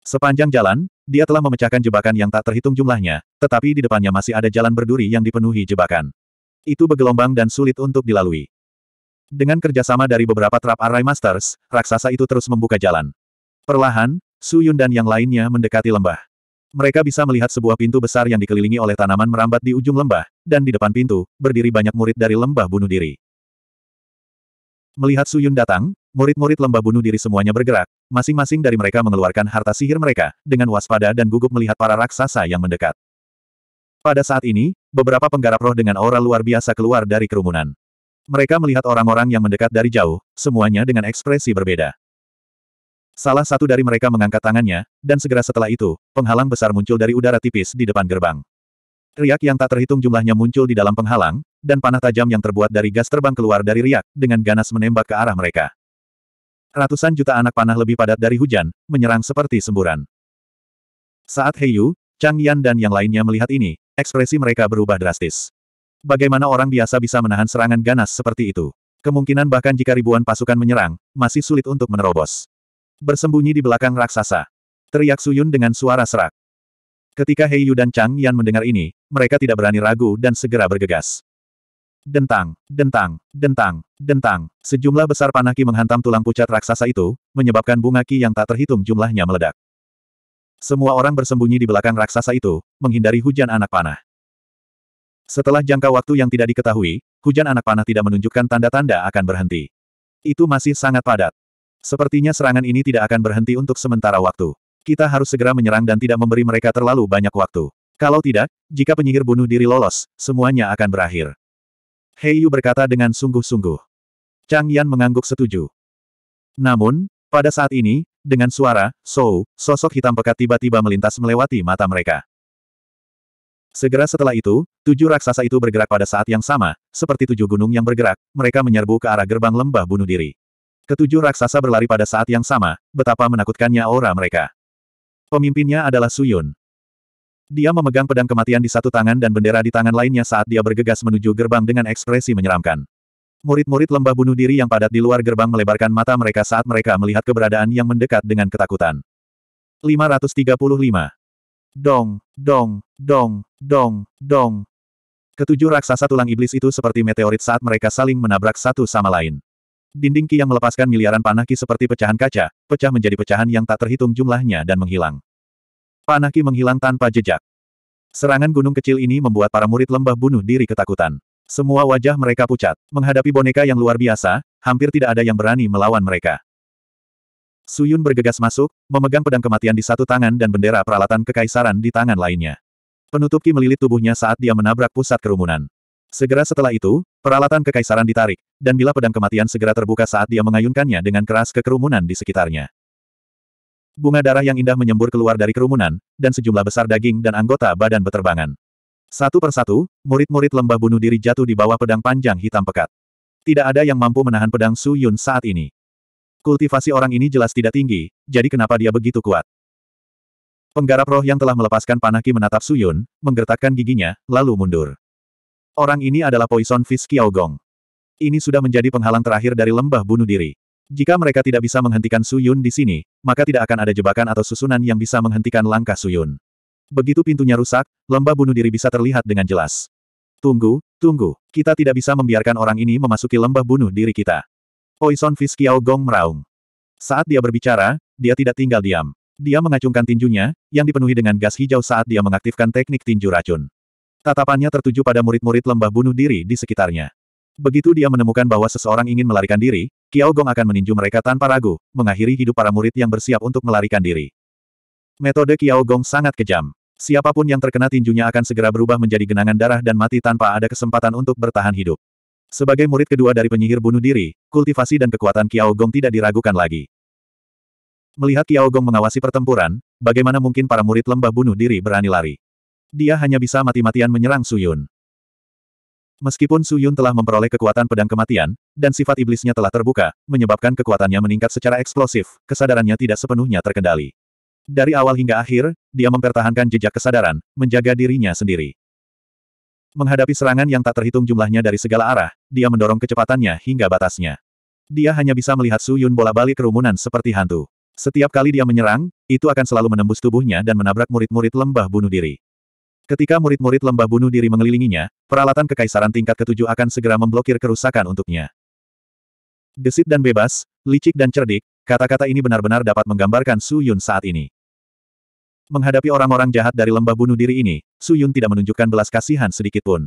Sepanjang jalan, dia telah memecahkan jebakan yang tak terhitung jumlahnya, tetapi di depannya masih ada jalan berduri yang dipenuhi jebakan. Itu bergelombang dan sulit untuk dilalui. Dengan kerjasama dari beberapa trap Array Masters, raksasa itu terus membuka jalan. Perlahan, Su Yun dan yang lainnya mendekati lembah. Mereka bisa melihat sebuah pintu besar yang dikelilingi oleh tanaman merambat di ujung lembah, dan di depan pintu, berdiri banyak murid dari lembah bunuh diri. Melihat Su Yun datang, murid-murid lembah bunuh diri semuanya bergerak, Masing-masing dari mereka mengeluarkan harta sihir mereka, dengan waspada dan gugup melihat para raksasa yang mendekat. Pada saat ini, beberapa penggarap roh dengan aura luar biasa keluar dari kerumunan. Mereka melihat orang-orang yang mendekat dari jauh, semuanya dengan ekspresi berbeda. Salah satu dari mereka mengangkat tangannya, dan segera setelah itu, penghalang besar muncul dari udara tipis di depan gerbang. Riak yang tak terhitung jumlahnya muncul di dalam penghalang, dan panah tajam yang terbuat dari gas terbang keluar dari riak, dengan ganas menembak ke arah mereka. Ratusan juta anak panah lebih padat dari hujan, menyerang seperti semburan. Saat Heyu, Chang Yan dan yang lainnya melihat ini, ekspresi mereka berubah drastis. Bagaimana orang biasa bisa menahan serangan ganas seperti itu? Kemungkinan bahkan jika ribuan pasukan menyerang, masih sulit untuk menerobos. Bersembunyi di belakang raksasa. Teriak Suyun dengan suara serak. Ketika Heyu dan Chang Yan mendengar ini, mereka tidak berani ragu dan segera bergegas. Dentang, dentang, dentang, dentang. Sejumlah besar panah ki menghantam tulang pucat raksasa itu, menyebabkan bunga ki yang tak terhitung jumlahnya meledak. Semua orang bersembunyi di belakang raksasa itu, menghindari hujan anak panah. Setelah jangka waktu yang tidak diketahui, hujan anak panah tidak menunjukkan tanda-tanda akan berhenti. Itu masih sangat padat. Sepertinya serangan ini tidak akan berhenti untuk sementara waktu. Kita harus segera menyerang dan tidak memberi mereka terlalu banyak waktu. Kalau tidak, jika penyihir bunuh diri lolos, semuanya akan berakhir. Hei Yu berkata dengan sungguh-sungguh. Chang Yan mengangguk setuju. Namun, pada saat ini, dengan suara, Sou, sosok hitam pekat tiba-tiba melintas melewati mata mereka. Segera setelah itu, tujuh raksasa itu bergerak pada saat yang sama, seperti tujuh gunung yang bergerak, mereka menyerbu ke arah gerbang lembah bunuh diri. Ketujuh raksasa berlari pada saat yang sama, betapa menakutkannya aura mereka. Pemimpinnya adalah Suyun. Dia memegang pedang kematian di satu tangan dan bendera di tangan lainnya saat dia bergegas menuju gerbang dengan ekspresi menyeramkan. Murid-murid lembah bunuh diri yang padat di luar gerbang melebarkan mata mereka saat mereka melihat keberadaan yang mendekat dengan ketakutan. 535. Dong, dong, dong, dong, dong. Ketujuh raksasa tulang iblis itu seperti meteorit saat mereka saling menabrak satu sama lain. Dinding ki yang melepaskan miliaran panah ki seperti pecahan kaca, pecah menjadi pecahan yang tak terhitung jumlahnya dan menghilang. Panaki menghilang tanpa jejak. Serangan gunung kecil ini membuat para murid lembah bunuh diri ketakutan. Semua wajah mereka pucat. Menghadapi boneka yang luar biasa, hampir tidak ada yang berani melawan mereka. Suyun bergegas masuk, memegang pedang kematian di satu tangan dan bendera peralatan kekaisaran di tangan lainnya. Penutup ki melilit tubuhnya saat dia menabrak pusat kerumunan. Segera setelah itu, peralatan kekaisaran ditarik, dan bila pedang kematian segera terbuka saat dia mengayunkannya dengan keras ke kerumunan di sekitarnya bunga darah yang indah menyembur keluar dari kerumunan, dan sejumlah besar daging dan anggota badan beterbangan. Satu persatu, murid-murid lembah bunuh diri jatuh di bawah pedang panjang hitam pekat. Tidak ada yang mampu menahan pedang Su Yun saat ini. Kultivasi orang ini jelas tidak tinggi, jadi kenapa dia begitu kuat? Penggarap roh yang telah melepaskan panahki menatap Su Yun, menggertakkan giginya, lalu mundur. Orang ini adalah Poison Fish Gong. Ini sudah menjadi penghalang terakhir dari lembah bunuh diri. Jika mereka tidak bisa menghentikan Suyun di sini, maka tidak akan ada jebakan atau susunan yang bisa menghentikan langkah Suyun. Begitu pintunya rusak, lembah bunuh diri bisa terlihat dengan jelas. Tunggu, tunggu, kita tidak bisa membiarkan orang ini memasuki lembah bunuh diri kita. Poison Fish Kiao Gong meraung. Saat dia berbicara, dia tidak tinggal diam. Dia mengacungkan tinjunya, yang dipenuhi dengan gas hijau saat dia mengaktifkan teknik tinju racun. Tatapannya tertuju pada murid-murid lembah bunuh diri di sekitarnya. Begitu dia menemukan bahwa seseorang ingin melarikan diri, Kiaogong Gong akan meninju mereka tanpa ragu, mengakhiri hidup para murid yang bersiap untuk melarikan diri. Metode Kiaogong Gong sangat kejam. Siapapun yang terkena tinjunya akan segera berubah menjadi genangan darah dan mati tanpa ada kesempatan untuk bertahan hidup. Sebagai murid kedua dari penyihir bunuh diri, kultivasi dan kekuatan Kiaogong Gong tidak diragukan lagi. Melihat Kiaogong Gong mengawasi pertempuran, bagaimana mungkin para murid lembah bunuh diri berani lari? Dia hanya bisa mati-matian menyerang Suyun. Meskipun Su Yun telah memperoleh kekuatan pedang kematian, dan sifat iblisnya telah terbuka, menyebabkan kekuatannya meningkat secara eksplosif, kesadarannya tidak sepenuhnya terkendali. Dari awal hingga akhir, dia mempertahankan jejak kesadaran, menjaga dirinya sendiri. Menghadapi serangan yang tak terhitung jumlahnya dari segala arah, dia mendorong kecepatannya hingga batasnya. Dia hanya bisa melihat Su Yun bola-balik kerumunan seperti hantu. Setiap kali dia menyerang, itu akan selalu menembus tubuhnya dan menabrak murid-murid lembah bunuh diri. Ketika murid-murid lembah bunuh diri mengelilinginya, peralatan kekaisaran tingkat ketujuh akan segera memblokir kerusakan untuknya. Gesit dan bebas, licik dan cerdik, kata-kata ini benar-benar dapat menggambarkan Su Yun saat ini. Menghadapi orang-orang jahat dari lembah bunuh diri ini, Su Yun tidak menunjukkan belas kasihan sedikit pun.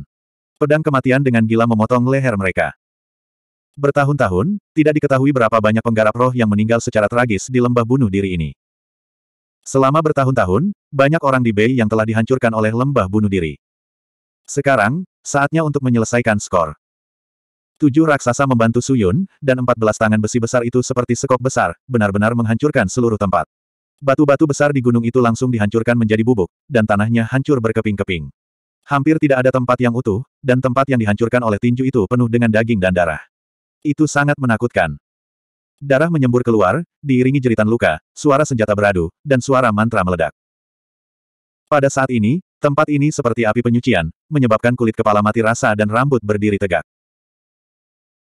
Pedang kematian dengan gila memotong leher mereka. Bertahun-tahun, tidak diketahui berapa banyak penggarap roh yang meninggal secara tragis di lembah bunuh diri ini. Selama bertahun-tahun, banyak orang di Bay yang telah dihancurkan oleh lembah bunuh diri. Sekarang, saatnya untuk menyelesaikan skor. Tujuh raksasa membantu Suyun, dan empat belas tangan besi besar itu seperti sekok besar, benar-benar menghancurkan seluruh tempat. Batu-batu besar di gunung itu langsung dihancurkan menjadi bubuk, dan tanahnya hancur berkeping-keping. Hampir tidak ada tempat yang utuh, dan tempat yang dihancurkan oleh tinju itu penuh dengan daging dan darah. Itu sangat menakutkan. Darah menyembur keluar, diiringi jeritan luka, suara senjata beradu, dan suara mantra meledak. Pada saat ini, tempat ini seperti api penyucian, menyebabkan kulit kepala mati rasa dan rambut berdiri tegak.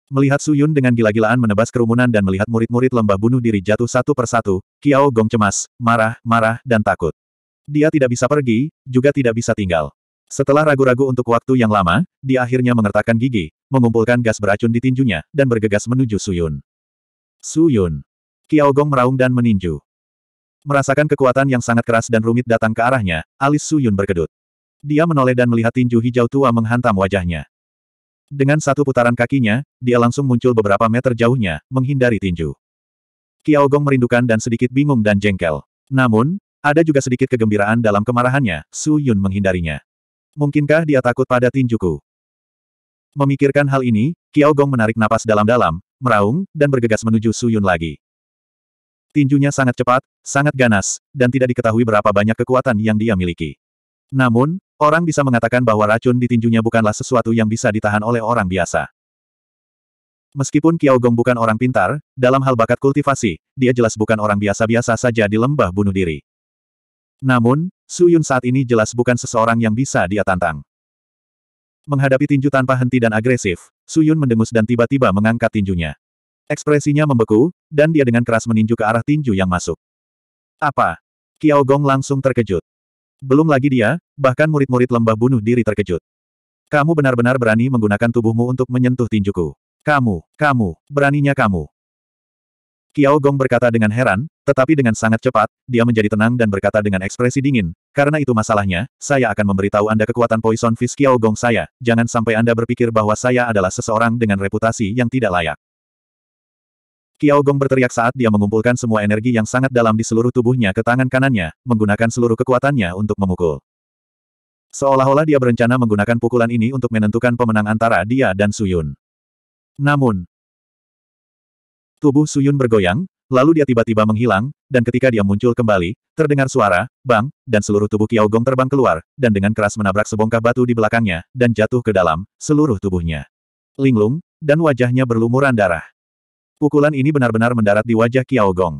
Melihat Su Yun dengan gila-gilaan menebas kerumunan dan melihat murid-murid lembah bunuh diri jatuh satu persatu, Kiao Gong cemas, marah, marah, dan takut. Dia tidak bisa pergi, juga tidak bisa tinggal. Setelah ragu-ragu untuk waktu yang lama, dia akhirnya mengertakkan gigi, mengumpulkan gas beracun di tinjunya, dan bergegas menuju Su Yun. Su Yun. Gong meraung dan meninju. Merasakan kekuatan yang sangat keras dan rumit datang ke arahnya, alis Su Yun berkedut. Dia menoleh dan melihat tinju hijau tua menghantam wajahnya. Dengan satu putaran kakinya, dia langsung muncul beberapa meter jauhnya, menghindari tinju. Gong merindukan dan sedikit bingung dan jengkel. Namun, ada juga sedikit kegembiraan dalam kemarahannya, Su Yun menghindarinya. Mungkinkah dia takut pada tinjuku? Memikirkan hal ini, Gong menarik napas dalam-dalam, meraung, dan bergegas menuju Suyun lagi. Tinjunya sangat cepat, sangat ganas, dan tidak diketahui berapa banyak kekuatan yang dia miliki. Namun, orang bisa mengatakan bahwa racun di tinjunya bukanlah sesuatu yang bisa ditahan oleh orang biasa. Meskipun Kiao Gong bukan orang pintar, dalam hal bakat kultivasi, dia jelas bukan orang biasa-biasa saja di lembah bunuh diri. Namun, Su Yun saat ini jelas bukan seseorang yang bisa dia tantang. Menghadapi tinju tanpa henti dan agresif, Suyun mendengus dan tiba-tiba mengangkat tinjunya. Ekspresinya membeku, dan dia dengan keras meninju ke arah tinju yang masuk. Apa? Kiao Gong langsung terkejut. Belum lagi dia, bahkan murid-murid lembah bunuh diri terkejut. Kamu benar-benar berani menggunakan tubuhmu untuk menyentuh tinjuku. Kamu, kamu, beraninya kamu. Kiaogong Gong berkata dengan heran, tetapi dengan sangat cepat, dia menjadi tenang dan berkata dengan ekspresi dingin, karena itu masalahnya, saya akan memberitahu Anda kekuatan poison fish Kiaogong Gong saya, jangan sampai Anda berpikir bahwa saya adalah seseorang dengan reputasi yang tidak layak. Kiaogong Gong berteriak saat dia mengumpulkan semua energi yang sangat dalam di seluruh tubuhnya ke tangan kanannya, menggunakan seluruh kekuatannya untuk memukul. Seolah-olah dia berencana menggunakan pukulan ini untuk menentukan pemenang antara dia dan Suyun. Namun, Tubuh Suyun bergoyang, lalu dia tiba-tiba menghilang, dan ketika dia muncul kembali, terdengar suara, bang, dan seluruh tubuh Kiao Gong terbang keluar, dan dengan keras menabrak sebongkah batu di belakangnya, dan jatuh ke dalam, seluruh tubuhnya. Linglung, dan wajahnya berlumuran darah. Pukulan ini benar-benar mendarat di wajah Kiao Gong.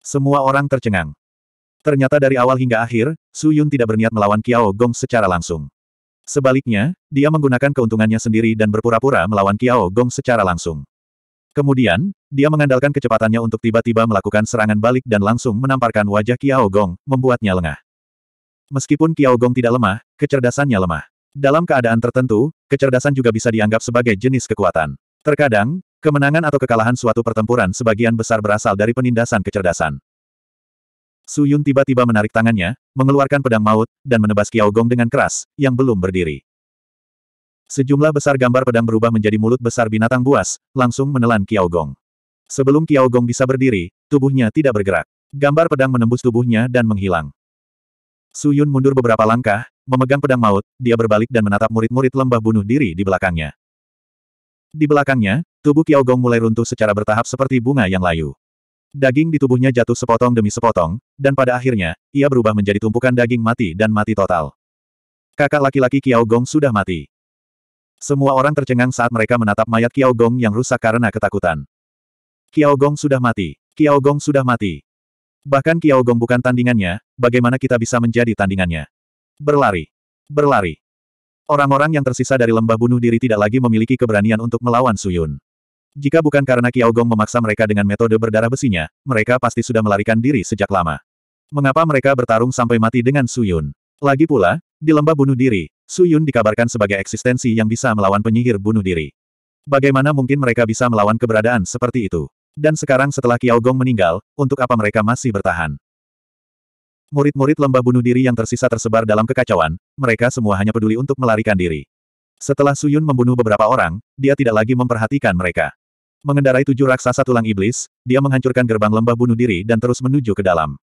Semua orang tercengang. Ternyata dari awal hingga akhir, Su Yun tidak berniat melawan Kiao Gong secara langsung. Sebaliknya, dia menggunakan keuntungannya sendiri dan berpura-pura melawan Kiao Gong secara langsung. Kemudian, dia mengandalkan kecepatannya untuk tiba-tiba melakukan serangan balik dan langsung menamparkan wajah Kiao Gong, membuatnya lengah. Meskipun Kiao Gong tidak lemah, kecerdasannya lemah. Dalam keadaan tertentu, kecerdasan juga bisa dianggap sebagai jenis kekuatan. Terkadang, kemenangan atau kekalahan suatu pertempuran sebagian besar berasal dari penindasan kecerdasan. Su Yun tiba-tiba menarik tangannya, mengeluarkan pedang maut, dan menebas Kiao Gong dengan keras, yang belum berdiri. Sejumlah besar gambar pedang berubah menjadi mulut besar binatang buas, langsung menelan Kiao Gong. Sebelum Kiao Gong bisa berdiri, tubuhnya tidak bergerak. Gambar pedang menembus tubuhnya dan menghilang. Su Yun mundur beberapa langkah, memegang pedang maut, dia berbalik dan menatap murid-murid lembah bunuh diri di belakangnya. Di belakangnya, tubuh Kiao Gong mulai runtuh secara bertahap seperti bunga yang layu. Daging di tubuhnya jatuh sepotong demi sepotong, dan pada akhirnya, ia berubah menjadi tumpukan daging mati dan mati total. Kakak laki-laki Kiao Gong sudah mati. Semua orang tercengang saat mereka menatap mayat Qiao Gong yang rusak karena ketakutan. Qiao Gong sudah mati. Qiao Gong sudah mati. Bahkan Qiao Gong bukan tandingannya, bagaimana kita bisa menjadi tandingannya? Berlari. Berlari. Orang-orang yang tersisa dari lembah bunuh diri tidak lagi memiliki keberanian untuk melawan Suyun. Jika bukan karena Qiao Gong memaksa mereka dengan metode berdarah besinya, mereka pasti sudah melarikan diri sejak lama. Mengapa mereka bertarung sampai mati dengan Suyun? Lagi pula, di lembah bunuh diri, Su Yun dikabarkan sebagai eksistensi yang bisa melawan penyihir bunuh diri. Bagaimana mungkin mereka bisa melawan keberadaan seperti itu? Dan sekarang setelah Kiao Gong meninggal, untuk apa mereka masih bertahan? Murid-murid lembah bunuh diri yang tersisa tersebar dalam kekacauan, mereka semua hanya peduli untuk melarikan diri. Setelah Su Yun membunuh beberapa orang, dia tidak lagi memperhatikan mereka. Mengendarai tujuh raksasa tulang iblis, dia menghancurkan gerbang lembah bunuh diri dan terus menuju ke dalam.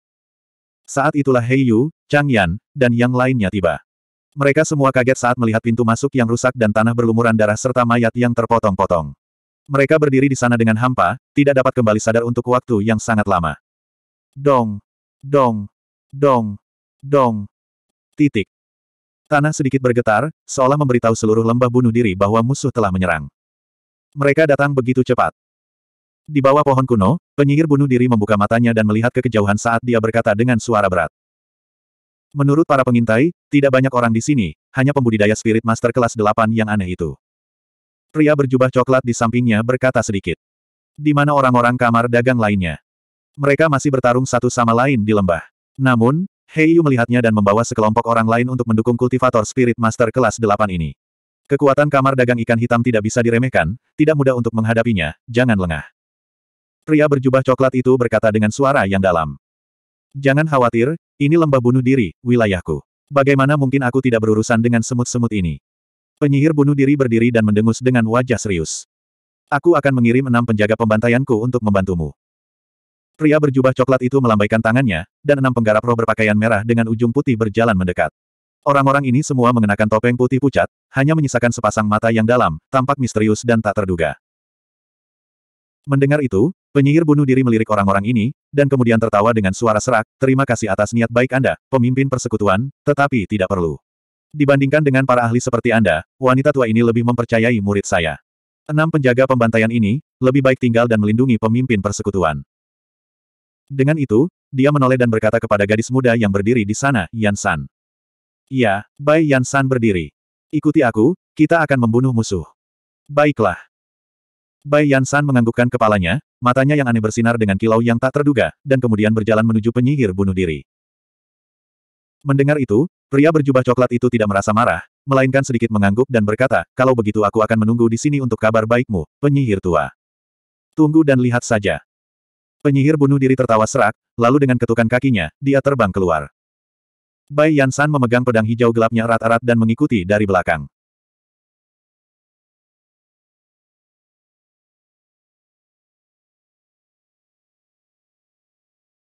Saat itulah Hei Yu, Chang Yan, dan yang lainnya tiba. Mereka semua kaget saat melihat pintu masuk yang rusak dan tanah berlumuran darah serta mayat yang terpotong-potong. Mereka berdiri di sana dengan hampa, tidak dapat kembali sadar untuk waktu yang sangat lama. Dong, dong, dong, dong. Titik. Tanah sedikit bergetar, seolah memberitahu seluruh lembah bunuh diri bahwa musuh telah menyerang. Mereka datang begitu cepat. Di bawah pohon kuno, penyihir bunuh diri membuka matanya dan melihat ke kejauhan saat dia berkata dengan suara berat. Menurut para pengintai, tidak banyak orang di sini, hanya pembudidaya spirit master kelas 8 yang aneh itu. Pria berjubah coklat di sampingnya berkata sedikit. Di mana orang-orang kamar dagang lainnya. Mereka masih bertarung satu sama lain di lembah. Namun, Heiyu melihatnya dan membawa sekelompok orang lain untuk mendukung kultivator spirit master kelas 8 ini. Kekuatan kamar dagang ikan hitam tidak bisa diremehkan, tidak mudah untuk menghadapinya, jangan lengah. Pria berjubah coklat itu berkata dengan suara yang dalam. Jangan khawatir, ini lembah bunuh diri, wilayahku. Bagaimana mungkin aku tidak berurusan dengan semut-semut ini? Penyihir bunuh diri berdiri dan mendengus dengan wajah serius. Aku akan mengirim enam penjaga pembantaianku untuk membantumu. Pria berjubah coklat itu melambaikan tangannya, dan enam penggarap roh berpakaian merah dengan ujung putih berjalan mendekat. Orang-orang ini semua mengenakan topeng putih pucat, hanya menyisakan sepasang mata yang dalam, tampak misterius dan tak terduga. Mendengar itu, Penyihir bunuh diri melirik orang-orang ini, dan kemudian tertawa dengan suara serak, terima kasih atas niat baik Anda, pemimpin persekutuan, tetapi tidak perlu. Dibandingkan dengan para ahli seperti Anda, wanita tua ini lebih mempercayai murid saya. Enam penjaga pembantaian ini, lebih baik tinggal dan melindungi pemimpin persekutuan. Dengan itu, dia menoleh dan berkata kepada gadis muda yang berdiri di sana, Yan San. Ya, Bai Yan San berdiri. Ikuti aku, kita akan membunuh musuh. Baiklah. Bai Yansan menganggukkan kepalanya, matanya yang aneh bersinar dengan kilau yang tak terduga, dan kemudian berjalan menuju penyihir bunuh diri. Mendengar itu, pria berjubah coklat itu tidak merasa marah, melainkan sedikit mengangguk dan berkata, kalau begitu aku akan menunggu di sini untuk kabar baikmu, penyihir tua. Tunggu dan lihat saja. Penyihir bunuh diri tertawa serak, lalu dengan ketukan kakinya, dia terbang keluar. Bai Yansan memegang pedang hijau gelapnya erat-erat dan mengikuti dari belakang.